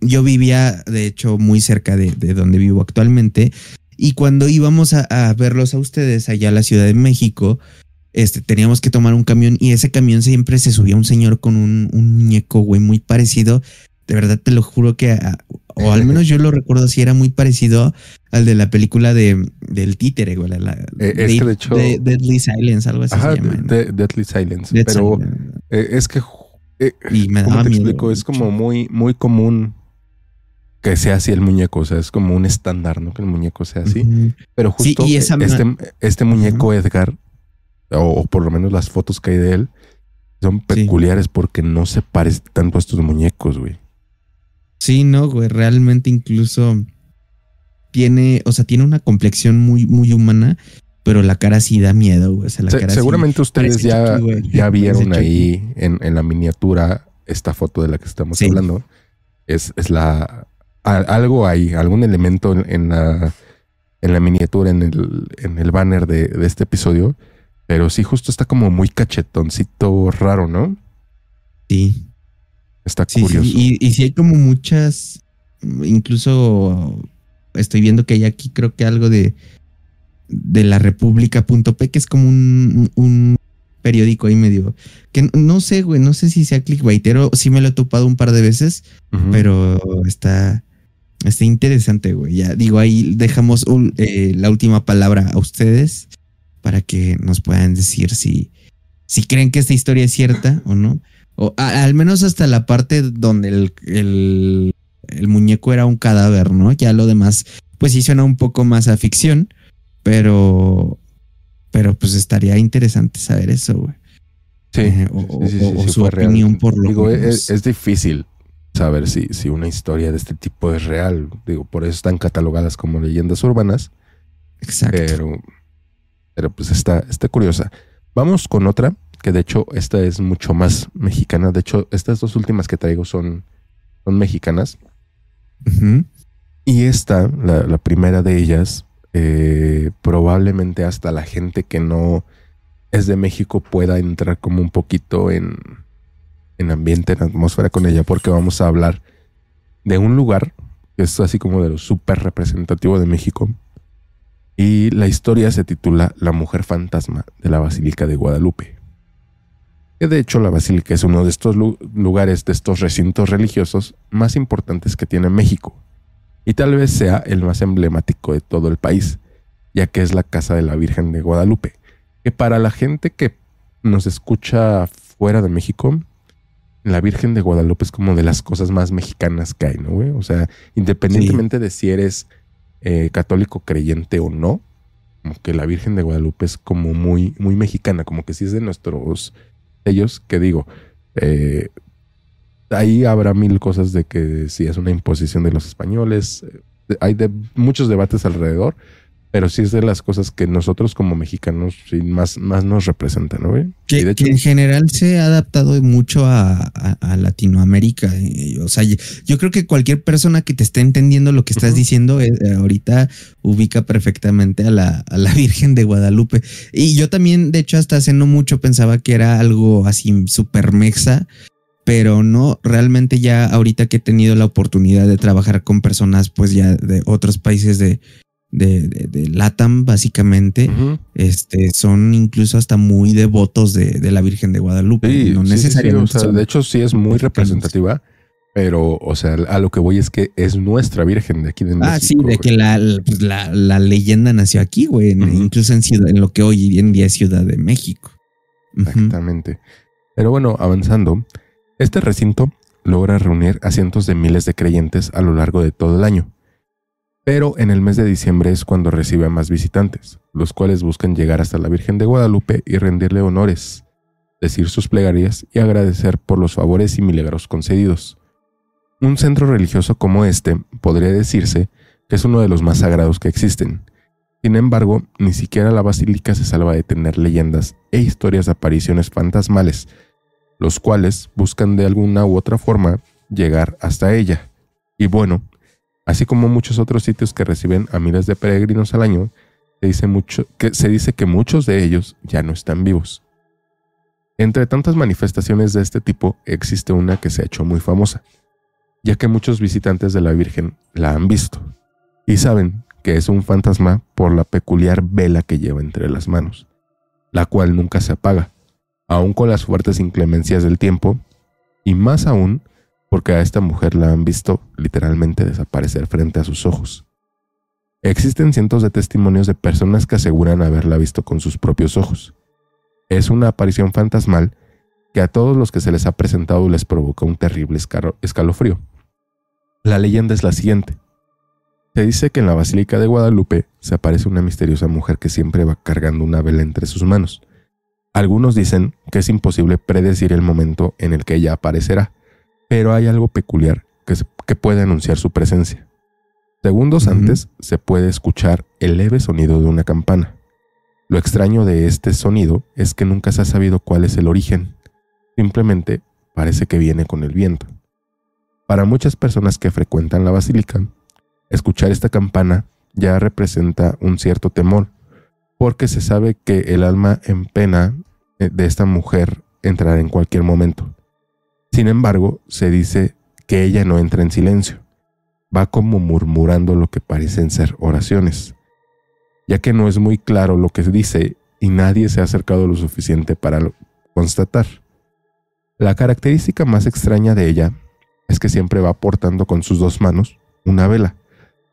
Yo vivía, de hecho, muy cerca de, donde vivo actualmente. Y cuando íbamos a, verlos a ustedes allá a la Ciudad de México, este, teníamos que tomar un camión y ese camión siempre se subía un señor con un, un muñeco, güey, muy parecido. De verdad te lo juro que a, ah, o al menos yo lo recuerdo si era muy parecido al de la película de, del títere, güey. La, eh, de, Deadly Silence, algo así se llama. Deadly Silence. pero eh, es que... Eh, te explico? Es como muy, muy común que sea así el muñeco, o sea, es como un estándar, ¿no? Que el muñeco sea así. Pero justo este, este, muñeco Edgar, o, por lo menos las fotos que hay de él, son peculiares porque no se parece tanto a estos muñecos, güey. Sí, no, güey, realmente incluso tiene, o sea, tiene una complexión muy, muy humana, pero la cara sí da miedo, güey. seguramente ustedes ya, ya vieron ahí en, la miniatura esta foto de la que estamos hablando. Es, la algo hay, algún elemento en, la, en la miniatura, en el, en el banner de, de este episodio. Pero sí, justo está como muy cachetoncito raro, ¿no? Sí. Está y, si hay como muchas, incluso estoy viendo que hay aquí creo que algo de, de la República.p, que es como un, periódico ahí medio. Que no sé, güey, no sé si sea clickbaitero. si me lo he topado un par de veces, pero está, está interesante, güey. Ya digo, ahí dejamos eh, la última palabra a ustedes para que nos puedan decir si, si creen que esta historia es cierta o no. O, al menos hasta la parte donde el, muñeco era un cadáver, ¿no? Ya lo demás, pues sí suena un poco más a ficción, pero, pero pues estaría interesante saber eso, güey. Sí, eh, o, su opinión por lo que es, e, es, difícil saber si, si una historia de este tipo es real. Digo, por eso están catalogadas como leyendas urbanas. Exacto. Pero, pero pues está, está curiosa. Vamos con otra que de hecho esta es mucho más mexicana. De hecho, estas dos últimas que traigo son, son mexicanas. Y esta, la, primera de ellas, eh, probablemente hasta la gente que no es de México pueda entrar como un poquito en, en ambiente, en atmósfera con ella, porque vamos a hablar de un lugar que es así como de lo súper representativo de México. Y la historia se titula La mujer fantasma de la Basílica de Guadalupe que de hecho la Basílica es uno de estos lugares, de estos recintos religiosos más importantes que tiene México, y tal vez sea el más emblemático de todo el país, ya que es la casa de la Virgen de Guadalupe, que para la gente que nos escucha fuera de México, la Virgen de Guadalupe es como de las cosas más mexicanas que hay, ¿no? Güey? O sea, independientemente de si eres eh, católico creyente o no, como que la Virgen de Guadalupe es como muy, muy mexicana, como que si es de nuestros ellos que digo, eh, ahí habrá mil cosas de que si es una imposición de los españoles, eh, hay de, muchos debates alrededor, pero sí es de las cosas que nosotros como mexicanos más, más nos representan, ¿no? Que, en general se ha adaptado mucho a, Latinoamérica. Eh, o sea, yo, creo que cualquier persona que te esté entendiendo lo que estás diciendo eh, eh, ahorita ubica perfectamente a la, a la <laughs> Virgen de Guadalupe. Y yo también, de hecho, hasta hace no mucho pensaba que era algo así súper mexa pero no realmente ya ahorita que he tenido la oportunidad de trabajar con personas pues ya de otros países de, de, Latam, básicamente, este, son incluso hasta muy devotos de, la Virgen de Guadalupe. Sí, no de hecho, sí es muy representativa. Pero, o sea, a lo que voy es que es nuestra virgen de aquí de México. Ah, sí, de que pues, la, leyenda nació aquí, güey, incluso en, en lo que hoy en día es Ciudad de México. Exactamente. Pero bueno, avanzando, este recinto logra reunir a cientos de miles de creyentes a lo largo de todo el año. Pero en el mes de diciembre es cuando recibe a más visitantes, los cuales buscan llegar hasta la Virgen de Guadalupe y rendirle honores, decir sus plegarias y agradecer por los favores y milagros concedidos. Un centro religioso como este podría decirse que es uno de los más sagrados que existen. Sin embargo, ni siquiera la basílica se salva de tener leyendas e historias de apariciones fantasmales, los cuales buscan de alguna u otra forma llegar hasta ella. Y bueno, Así como muchos otros sitios que reciben a miles de peregrinos al año, se dice, mucho, que, se dice que muchos de ellos ya no están vivos. Entre tantas manifestaciones de este tipo existe una que se ha hecho muy famosa, ya que muchos visitantes de la Virgen la han visto y saben que es un fantasma por la peculiar vela que lleva entre las manos, la cual nunca se apaga, aun con las fuertes inclemencias del tiempo, y más aún porque a esta mujer la han visto literalmente desaparecer frente a sus ojos. Existen cientos de testimonios de personas que aseguran haberla visto con sus propios ojos. Es una aparición fantasmal que a todos los que se les ha presentado les provoca un terrible escalofrío. La leyenda es la siguiente. Se dice que en la Basílica de Guadalupe se aparece una misteriosa mujer que siempre va cargando una vela entre sus manos. Algunos dicen que es imposible predecir el momento en el que ella aparecerá, pero hay algo peculiar que, puede anunciar su presencia. Segundos antes se puede escuchar el leve sonido de una campana. Lo extraño de este sonido es que nunca se ha sabido cuál es el origen. Simplemente parece que viene con el viento. Para muchas personas que frecuentan la basílica, escuchar esta campana ya representa un cierto temor, porque se sabe que el alma en pena eh, de esta mujer entrará en cualquier momento. Sin embargo, se dice que ella no entra en silencio, va como murmurando lo que parecen ser oraciones, ya que no es muy claro lo que se dice y nadie se ha acercado lo suficiente para constatar. La característica más extraña de ella es que siempre va portando con sus dos manos una vela,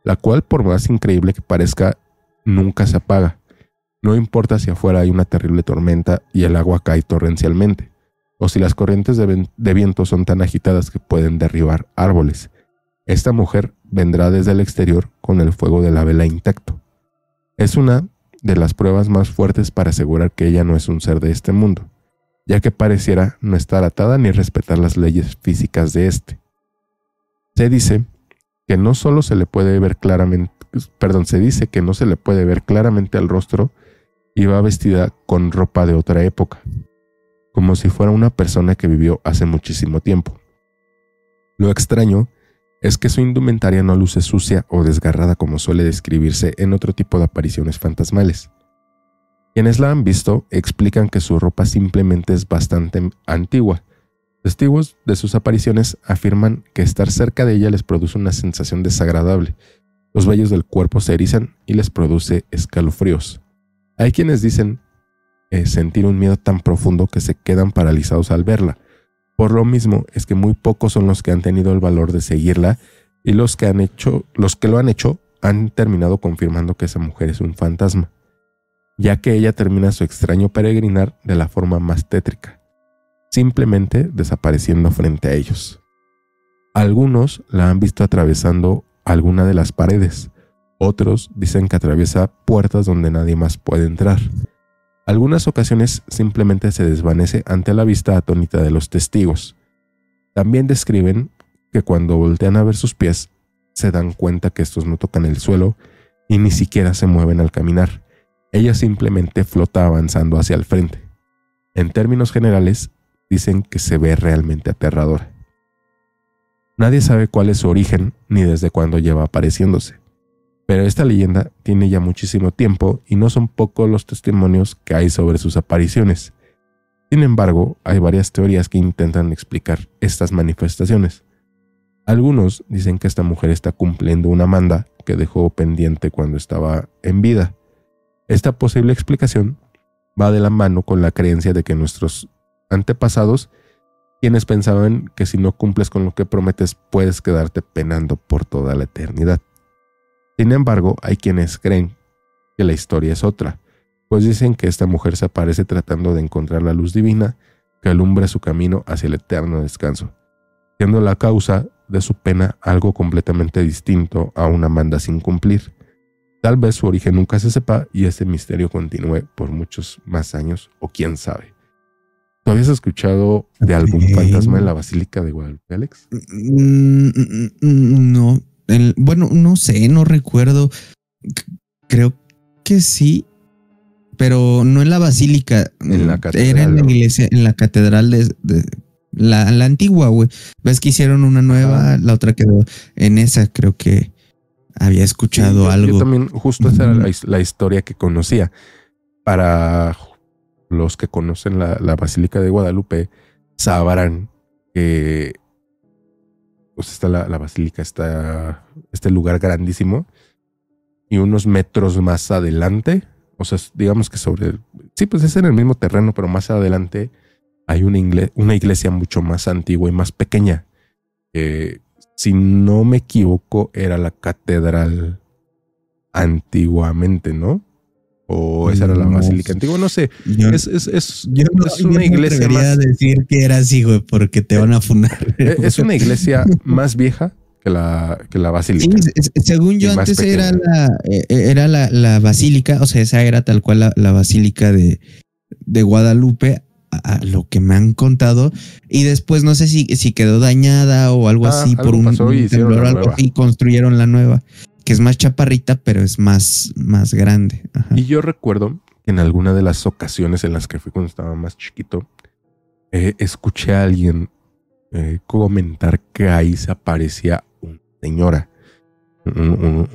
la cual por más increíble que parezca, nunca se apaga. No importa si afuera hay una terrible tormenta y el agua cae torrencialmente o si las corrientes de, viento son tan agitadas que pueden derribar árboles. Esta mujer vendrá desde el exterior con el fuego de la vela intacto. Es una de las pruebas más fuertes para asegurar que ella no es un ser de este mundo, ya que pareciera no estar atada ni respetar las leyes físicas de este. Se dice que no solo se le puede ver claramente, perdón, se dice que no se le puede ver claramente al rostro y va vestida con ropa de otra época, como si fuera una persona que vivió hace muchísimo tiempo. Lo extraño es que su indumentaria no luce sucia o desgarrada como suele describirse en otro tipo de apariciones fantasmales. Quienes la han visto explican que su ropa simplemente es bastante antigua. Testigos de sus apariciones afirman que estar cerca de ella les produce una sensación desagradable. Los vellos del cuerpo se erizan y les produce escalofríos. Hay quienes dicen eh, sentir un miedo tan profundo que se quedan paralizados al verla. Por lo mismo es que muy pocos son los que han tenido el valor de seguirla y los que han hecho, los que lo han hecho han terminado confirmando que esa mujer es un fantasma, ya que ella termina su extraño peregrinar de la forma más tétrica, simplemente desapareciendo frente a ellos. Algunos la han visto atravesando alguna de las paredes, otros dicen que atraviesa puertas donde nadie más puede entrar algunas ocasiones simplemente se desvanece ante la vista atónita de los testigos. También describen que cuando voltean a ver sus pies, se dan cuenta que estos no tocan el suelo y ni siquiera se mueven al caminar. Ella simplemente flota avanzando hacia el frente. En términos generales, dicen que se ve realmente aterradora. Nadie sabe cuál es su origen ni desde cuándo lleva apareciéndose. Pero esta leyenda tiene ya muchísimo tiempo y no son pocos los testimonios que hay sobre sus apariciones. Sin embargo, hay varias teorías que intentan explicar estas manifestaciones. Algunos dicen que esta mujer está cumpliendo una manda que dejó pendiente cuando estaba en vida. Esta posible explicación va de la mano con la creencia de que nuestros antepasados, quienes pensaban que si no cumples con lo que prometes puedes quedarte penando por toda la eternidad. Sin embargo, hay quienes creen que la historia es otra, pues dicen que esta mujer se aparece tratando de encontrar la luz divina que alumbra su camino hacia el eterno descanso, siendo la causa de su pena algo completamente distinto a una manda sin cumplir. Tal vez su origen nunca se sepa y este misterio continúe por muchos más años o quién sabe. ¿Tú habías escuchado de algún fantasma en la Basílica de Guadalupe, Alex? Mm, mm, mm, no, bueno, no sé, no recuerdo. Creo que sí, pero no en la basílica. En Era en la iglesia, en la catedral de, la, antigua, güey. Ves que hicieron una nueva, la otra quedó en esa, creo que había escuchado algo. Yo también, justo esa era la, historia que conocía. Para los que conocen la, la Basílica de Guadalupe, sabrán que pues, está la, basílica, está este lugar grandísimo. Y unos metros más adelante, o sea, digamos que sobre, sí, pues es en el mismo terreno, pero más adelante hay una, una iglesia mucho más antigua y más pequeña. si no me equivoco, era la catedral antiguamente, ¿no? ¿O esa era la basílica antigua? No sé. es, no, una iglesia. quería decir que era así, güey, porque te van a funar. <laughs> E, es una iglesia más vieja que la, la basílica. según yo, antes era, la, eh, eh, era la, basílica, o sea, esa era tal cual la, basílica de, Guadalupe, a, lo que me han contado. Y después no sé si, si quedó dañada o algo ah, así por un, temblor, y construyeron la nueva es más chaparrita, pero es más, más grande. Y yo recuerdo que en alguna de las ocasiones en las que fui cuando estaba más chiquito, eh, escuché a alguien eh, comentar que ahí se aparecía una señora.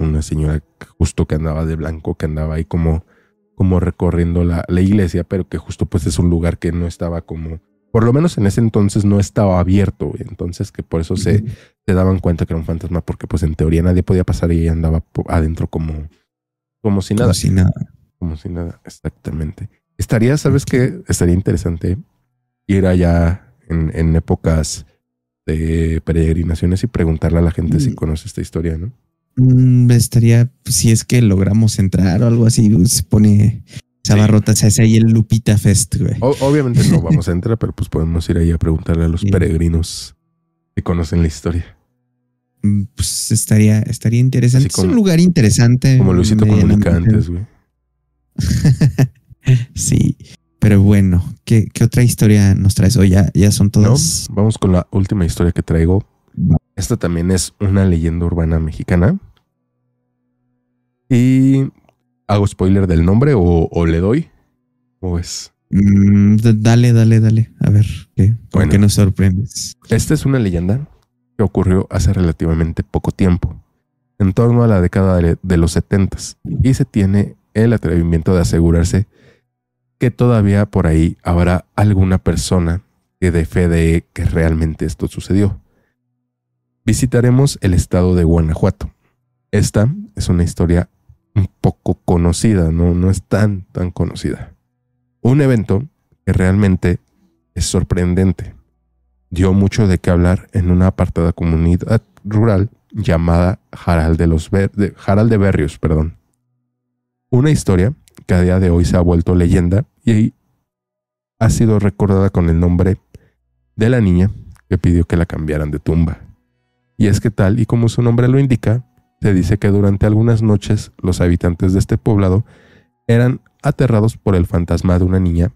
una señora justo que andaba de blanco, que andaba ahí como, como recorriendo la, la, iglesia, pero que justo pues es un lugar que no estaba como, por lo menos en ese entonces no estaba abierto, entonces que por eso se, se daban cuenta que era un fantasma porque pues en teoría nadie podía pasar y andaba adentro como, como si nada. Como si nada. Como si nada, exactamente. Estaría, ¿sabes qué? Estaría interesante ir allá en, épocas de peregrinaciones y preguntarle a la gente si mm. conoce esta historia, ¿no? Mm, estaría, pues, si es que logramos entrar o algo así, pues, se pone Zabarrota, sí. se hace ahí el Lupita Fest, güey. obviamente no <laughs> vamos a entrar, pero pues podemos ir ahí a preguntarle a los peregrinos si conocen la historia. Mm, pues estaría, estaría interesante. es un lugar interesante. Como Luisito Comunica antes, güey. <laughs> sí, pero bueno, ¿qué, ¿qué, otra historia nos traes? hoy? ya, ya son todas. vamos con la última historia que traigo. Esta también es una leyenda urbana mexicana. Y hago spoiler del nombre o, le doy. ¿O mm, dale, dale, dale. A ver, ¿qué? qué nos sorprendes? Esta es una leyenda que ocurrió hace relativamente poco tiempo, en torno a la década de los 70, y se tiene el atrevimiento de asegurarse que todavía por ahí habrá alguna persona que dé fe de que realmente esto sucedió. Visitaremos el estado de Guanajuato. Esta es una historia un poco conocida, no, no es tan, tan conocida. Un evento que realmente es sorprendente dio mucho de qué hablar en una apartada comunidad rural llamada Jaral de, los de Berrios. Perdón. Una historia que a día de hoy se ha vuelto leyenda y ha sido recordada con el nombre de la niña que pidió que la cambiaran de tumba. Y es que tal y como su nombre lo indica, se dice que durante algunas noches los habitantes de este poblado eran aterrados por el fantasma de una niña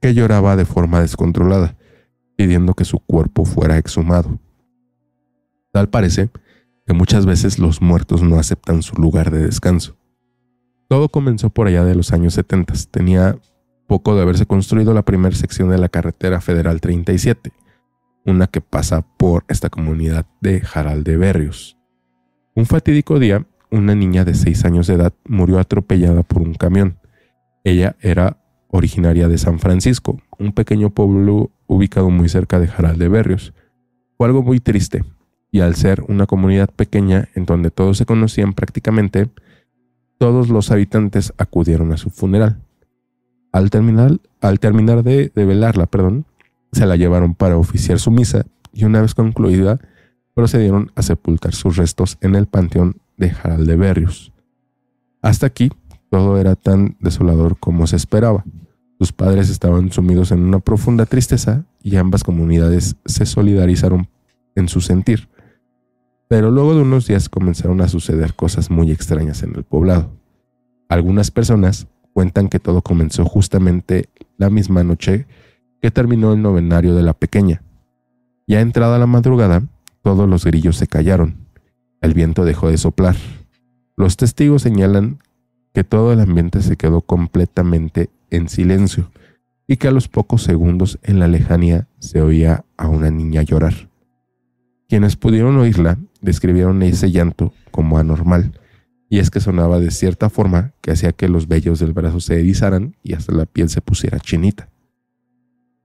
que lloraba de forma descontrolada pidiendo que su cuerpo fuera exhumado. Tal parece que muchas veces los muertos no aceptan su lugar de descanso. Todo comenzó por allá de los años 70. Tenía poco de haberse construido la primera sección de la carretera federal 37, una que pasa por esta comunidad de Jaral de Berrios. Un fatídico día, una niña de 6 años de edad murió atropellada por un camión. Ella era originaria de San Francisco, un pequeño pueblo ubicado muy cerca de Jaral de Berrios. Fue algo muy triste, y al ser una comunidad pequeña en donde todos se conocían prácticamente, todos los habitantes acudieron a su funeral. Al terminar, al terminar de, de velarla, perdón, se la llevaron para oficiar su misa y una vez concluida, procedieron a sepultar sus restos en el panteón de Jaral de Berrios. Hasta aquí, todo era tan desolador como se esperaba. Sus padres estaban sumidos en una profunda tristeza y ambas comunidades se solidarizaron en su sentir. Pero luego de unos días comenzaron a suceder cosas muy extrañas en el poblado. Algunas personas cuentan que todo comenzó justamente la misma noche que terminó el novenario de la pequeña. Ya entrada la madrugada, todos los grillos se callaron. El viento dejó de soplar. Los testigos señalan que todo el ambiente se quedó completamente en silencio y que a los pocos segundos en la lejanía se oía a una niña llorar. Quienes pudieron oírla describieron ese llanto como anormal, y es que sonaba de cierta forma que hacía que los vellos del brazo se erizaran y hasta la piel se pusiera chinita.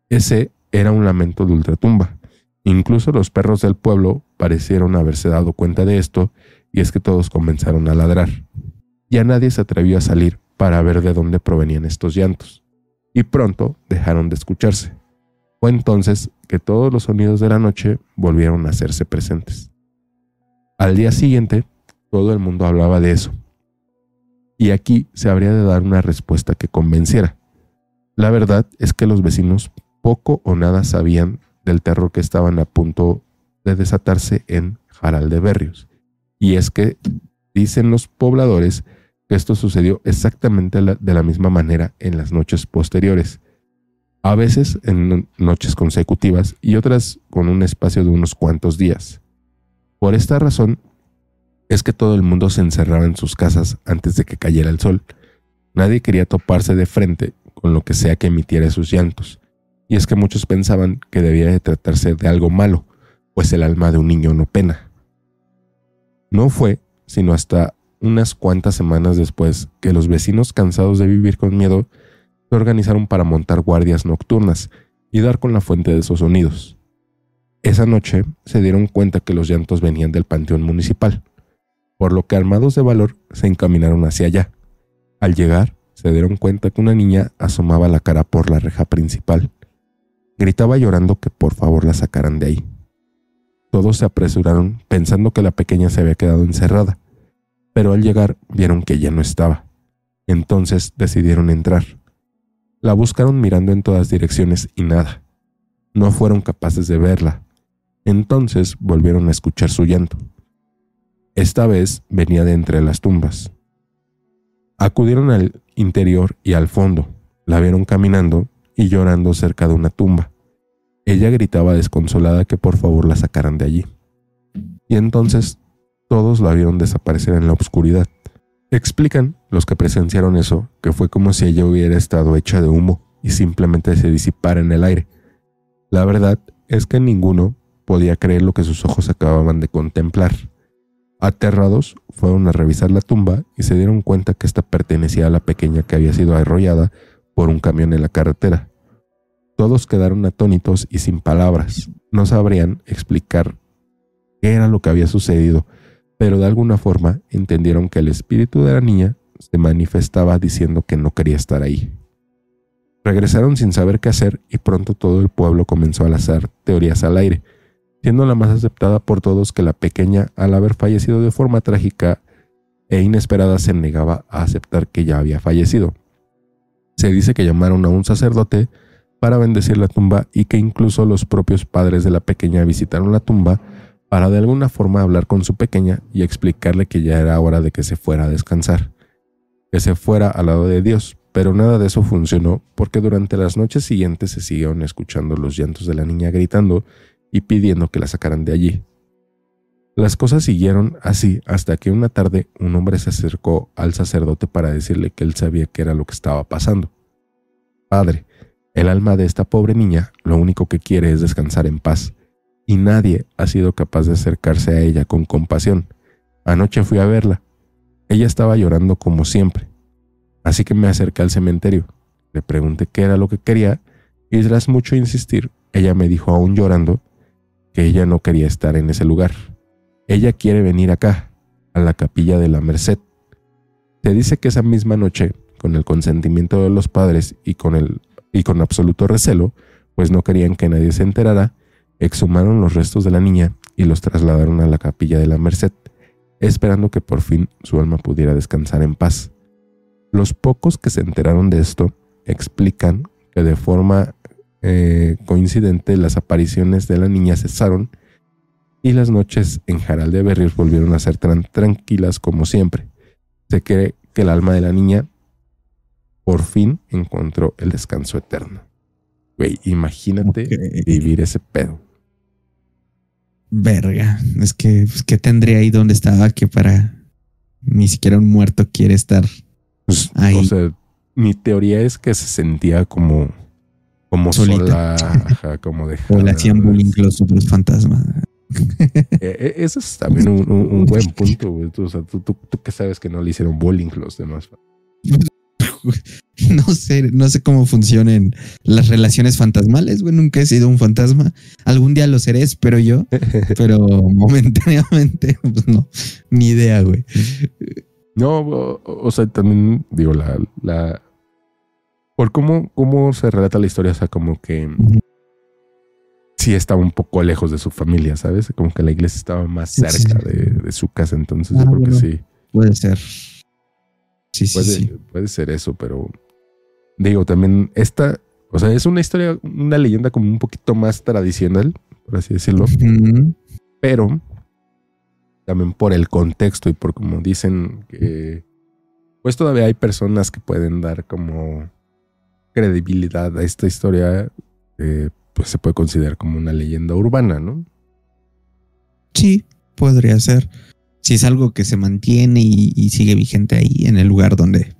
Ese era un lamento de ultratumba. Incluso los perros del pueblo parecieron haberse dado cuenta de esto, y es que todos comenzaron a ladrar. Ya nadie se atrevió a salir para ver de dónde provenían estos llantos, y pronto dejaron de escucharse. Fue entonces que todos los sonidos de la noche volvieron a hacerse presentes. Al día siguiente, todo el mundo hablaba de eso, y aquí se habría de dar una respuesta que convenciera. La verdad es que los vecinos poco o nada sabían del terror que estaban a punto de desatarse en Jaral de Berrios. Y es que, dicen los pobladores, esto sucedió exactamente de la misma manera en las noches posteriores, a veces en noches consecutivas y otras con un espacio de unos cuantos días. Por esta razón es que todo el mundo se encerraba en sus casas antes de que cayera el sol. Nadie quería toparse de frente con lo que sea que emitiera sus llantos, y es que muchos pensaban que debía de tratarse de algo malo, pues el alma de un niño no pena. No fue sino hasta unas cuantas semanas después que los vecinos cansados de vivir con miedo se organizaron para montar guardias nocturnas y dar con la fuente de esos sonidos. Esa noche se dieron cuenta que los llantos venían del panteón municipal, por lo que armados de valor se encaminaron hacia allá. Al llegar, se dieron cuenta que una niña asomaba la cara por la reja principal. Gritaba llorando que por favor la sacaran de ahí. Todos se apresuraron pensando que la pequeña se había quedado encerrada, pero al llegar vieron que ya no estaba. Entonces decidieron entrar. La buscaron mirando en todas direcciones y nada. No fueron capaces de verla. Entonces volvieron a escuchar su llanto. Esta vez venía de entre las tumbas. Acudieron al interior y al fondo. La vieron caminando y llorando cerca de una tumba. Ella gritaba desconsolada que por favor la sacaran de allí. Y entonces todos la vieron desaparecer en la oscuridad. Explican los que presenciaron eso que fue como si ella hubiera estado hecha de humo y simplemente se disipara en el aire. La verdad es que ninguno podía creer lo que sus ojos acababan de contemplar. Aterrados, fueron a revisar la tumba y se dieron cuenta que esta pertenecía a la pequeña que había sido arrollada por un camión en la carretera. Todos quedaron atónitos y sin palabras. No sabrían explicar qué era lo que había sucedido pero de alguna forma entendieron que el espíritu de la niña se manifestaba diciendo que no quería estar ahí. Regresaron sin saber qué hacer y pronto todo el pueblo comenzó a lanzar teorías al aire, siendo la más aceptada por todos que la pequeña, al haber fallecido de forma trágica e inesperada, se negaba a aceptar que ya había fallecido. Se dice que llamaron a un sacerdote para bendecir la tumba y que incluso los propios padres de la pequeña visitaron la tumba para de alguna forma hablar con su pequeña y explicarle que ya era hora de que se fuera a descansar, que se fuera al lado de Dios, pero nada de eso funcionó porque durante las noches siguientes se siguieron escuchando los llantos de la niña gritando y pidiendo que la sacaran de allí. Las cosas siguieron así hasta que una tarde un hombre se acercó al sacerdote para decirle que él sabía qué era lo que estaba pasando. Padre, el alma de esta pobre niña lo único que quiere es descansar en paz y nadie ha sido capaz de acercarse a ella con compasión. Anoche fui a verla. Ella estaba llorando como siempre. Así que me acerqué al cementerio. Le pregunté qué era lo que quería y tras mucho insistir, ella me dijo aún llorando que ella no quería estar en ese lugar. Ella quiere venir acá, a la capilla de la Merced. Se dice que esa misma noche, con el consentimiento de los padres y con, el, y con absoluto recelo, pues no querían que nadie se enterara, Exhumaron los restos de la niña y los trasladaron a la capilla de la Merced, esperando que por fin su alma pudiera descansar en paz. Los pocos que se enteraron de esto explican que de forma eh, coincidente las apariciones de la niña cesaron y las noches en Jaral de Berrios volvieron a ser tan tranquilas como siempre. Se cree que el alma de la niña por fin encontró el descanso eterno. Güey, imagínate vivir ese pedo. Verga, es que, pues, ¿qué tendría ahí donde estaba que para ni siquiera un muerto quiere estar pues, ahí? O sea, mi teoría es que se sentía como, como sola, como de <laughs> O le hacían bullying los fantasmas. Ese eh, eh, eso es también un, <laughs> buen punto, tú, tú, tú que sabes que no le hicieron bullying los demás. <laughs> no sé, no sé cómo funcionan las relaciones fantasmales, güey. Nunca he sido un fantasma. Algún día lo seré, espero yo. <laughs> Pero momentáneamente, <laughs> pues no, ni idea, güey. No, o, sea, también digo, la, la. Por cómo, cómo se relata la historia, o sea, como que. Sí, estaba un poco lejos de su familia, ¿sabes? Como que la iglesia estaba más cerca de, su casa, entonces ah, sí. Puede ser puede, ser eso, pero digo, también esta, o sea, es una historia, una leyenda como un poquito más tradicional, por así decirlo. Pero también por el contexto y por como dicen que pues todavía hay personas que pueden dar como credibilidad a esta historia, eh, pues se puede considerar como una leyenda urbana, ¿no? Sí, podría ser si es algo que se mantiene y, sigue vigente ahí en el lugar donde,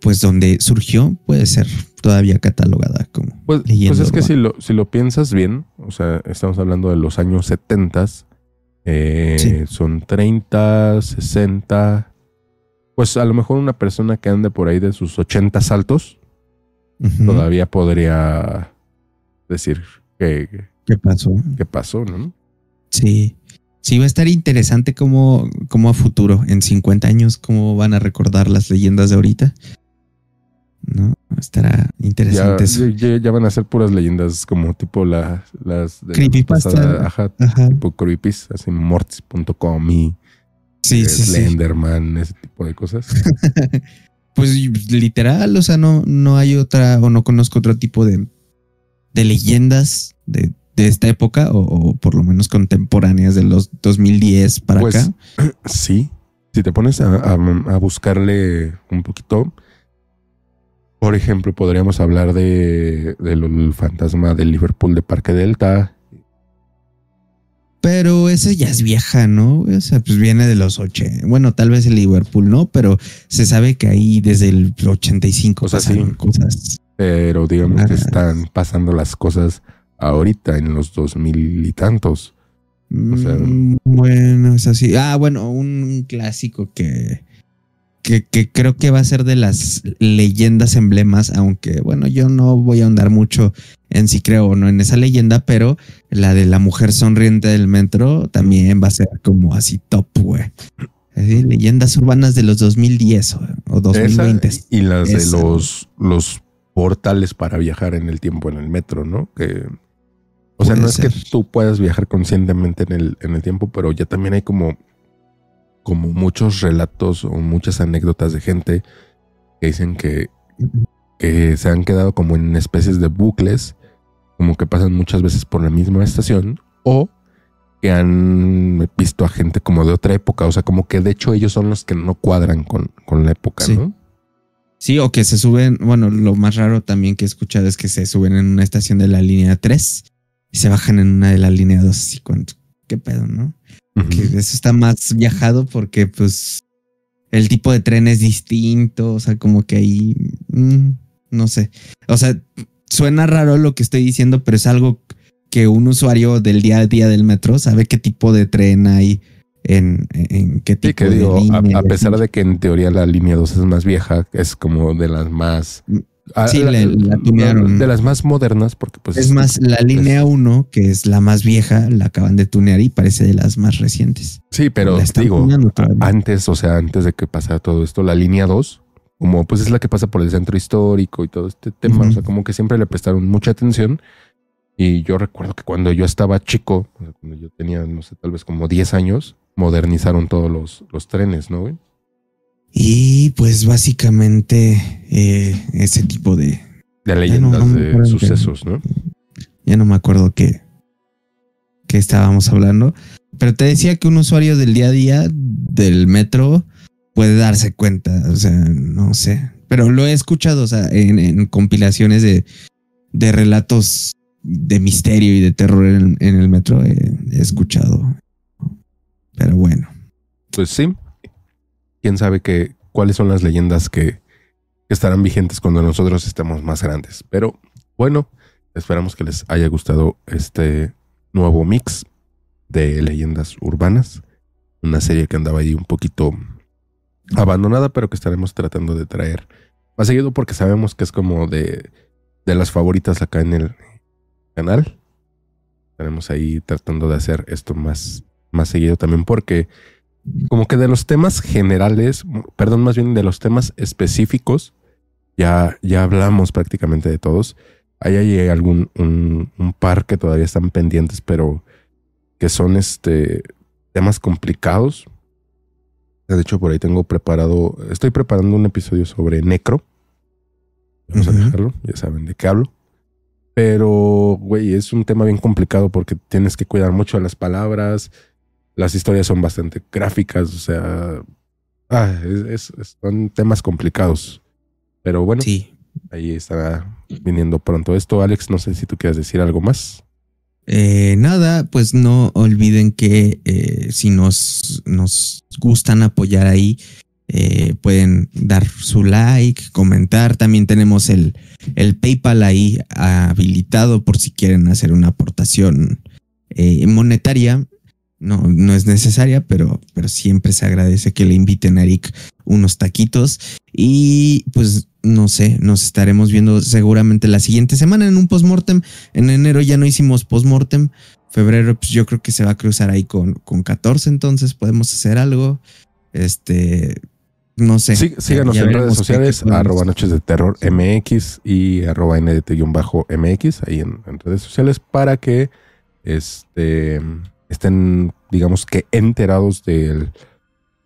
pues donde surgió, puede ser todavía catalogada como. Pues, pues es que si lo, si lo piensas bien, o sea, estamos hablando de los años 70, eh, son 30, 60, pues a lo mejor una persona que ande por ahí de sus 80 saltos, todavía podría decir que... ¿Qué pasó? ¿Qué pasó, no? Sí. Sí, va a estar interesante cómo, a futuro, en 50 años, cómo van a recordar las leyendas de ahorita. ¿no? Estará interesante ya, Ya, van a ser puras leyendas, como tipo las de Creepypasta. Ajá, Tipo creepies, así mortis.com y eh, Slenderman, ese tipo de cosas. <laughs> pues literal, o sea, no, no hay otra, o no conozco otro tipo de, de leyendas de de esta época o, por lo menos contemporáneas de los 2010 para pues, acá. <clears throat> Sí, si te pones a, buscarle un poquito, por ejemplo, podríamos hablar de del fantasma del Liverpool de Parque Delta. Pero esa ya es vieja, ¿no? O sea, pues viene de los 80. Bueno, tal vez el Liverpool no, pero se sabe que ahí desde el 85 o cosas. Pero digamos que están pasando las cosas ahorita en los dos mil y tantos. Mm, bueno, es así. Ah, bueno, un clásico que, que, creo que va a ser de las leyendas emblemas, aunque bueno, yo no voy a ahondar mucho en si creo o no en esa leyenda, pero la de la mujer sonriente del metro también va a ser como así top, güey. leyendas urbanas de los 2010 o 2020. y las de los, los portales para viajar en el tiempo en el metro, ¿no? Que o sea, no es que tú puedas viajar conscientemente en el, en el tiempo, pero ya también hay como, como muchos relatos o muchas anécdotas de gente que dicen que, se han quedado como en especies de bucles, como que pasan muchas veces por la misma estación o que han visto a gente como de otra época. O sea, como que de hecho ellos son los que no cuadran con, con la época, ¿no? Sí, o que se suben. Bueno, lo más raro también que he escuchado es que se suben en una estación de la línea 3 y se bajan en una de las líneas 2 así cuánto, qué pedo, ¿no? Que eso está más viajado porque pues el tipo de tren es distinto, o sea, como que ahí, mm, no sé, o sea, suena raro lo que estoy diciendo, pero es algo que un usuario del día a día del metro sabe qué tipo de tren hay. En, qué tipo de a, a, pesar de que en teoría la línea 2 es más vieja, es como de las más mm. Ah, sí, la, De las más modernas, porque pues... Es más, la línea 1, que es la más vieja, la acaban de tunear y parece de las más recientes. Sí, pero digo, antes, o sea, antes de que pasara todo esto, la línea 2, como pues es la que pasa por el centro histórico y todo este tema, o sea, como que siempre le prestaron mucha atención. Y yo recuerdo que cuando yo estaba chico, cuando yo tenía, no sé, tal vez como 10 años, modernizaron todos los, los trenes, ¿no, güey? Y pues básicamente eh, ese tipo de... De leyendas, de sucesos, ¿no? Ya no me acuerdo qué, Que estábamos hablando. Pero te decía que un usuario del día a día del metro puede darse cuenta, o sea, no sé. Pero lo he escuchado o sea, en, compilaciones de, de relatos de misterio y de terror en, el metro eh, he, escuchado. Pero bueno. Pues sí, quién sabe cuáles son las leyendas que estarán vigentes cuando nosotros estemos más grandes. Pero bueno, esperamos que les haya gustado este nuevo mix de leyendas urbanas. Una serie que andaba ahí un poquito abandonada, pero que estaremos tratando de traer más seguido porque sabemos que es como de, de las favoritas acá en el canal. Estaremos ahí tratando de hacer esto más, más seguido también porque como que de los temas generales, perdón, más bien de los temas específicos, ya, ya hablamos prácticamente de todos. Ahí hay algún un, par que todavía están pendientes, pero que son este temas complicados. De hecho, por ahí tengo preparado, estoy preparando un episodio sobre Necro. Vamos a dejarlo, ya saben de qué hablo. Pero, güey, es un tema bien complicado porque tienes que cuidar mucho de las palabras, las historias son bastante gráficas, o sea, ah, son temas complicados. Pero bueno, ahí está viniendo pronto esto. Alex, no sé si tú quieres decir algo más. Eh, nada, pues no olviden que eh, si nos, nos gustan apoyar ahí, eh, pueden dar su like, comentar. También tenemos el, el PayPal ahí habilitado por si quieren hacer una aportación monetaria no, no es necesaria, pero, pero siempre se agradece que le inviten a Eric unos taquitos. Y pues no sé, nos estaremos viendo seguramente la siguiente semana en un postmortem. En enero ya no hicimos postmortem. Febrero, pues yo creo que se va a cruzar ahí con, con 14, entonces podemos hacer algo. Este, no sé. Sí, síganos en redes sociales, arroba Noches de Terror MX y arroba NDT-MX, ahí en redes sociales, para que este estén, digamos que enterados de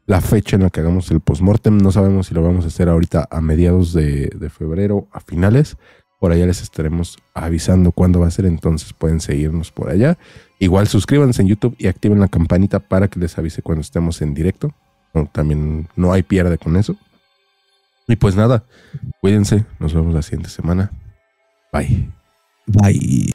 la fecha en la que hagamos el postmortem. No sabemos si lo vamos a hacer ahorita a mediados de, febrero, a finales. Por allá les estaremos avisando cuándo va a ser, entonces pueden seguirnos por allá. Igual suscríbanse en YouTube y activen la campanita para que les avise cuando estemos en directo. también no hay pierde con eso. Y pues nada, cuídense, nos vemos la siguiente semana. Bye. Bye.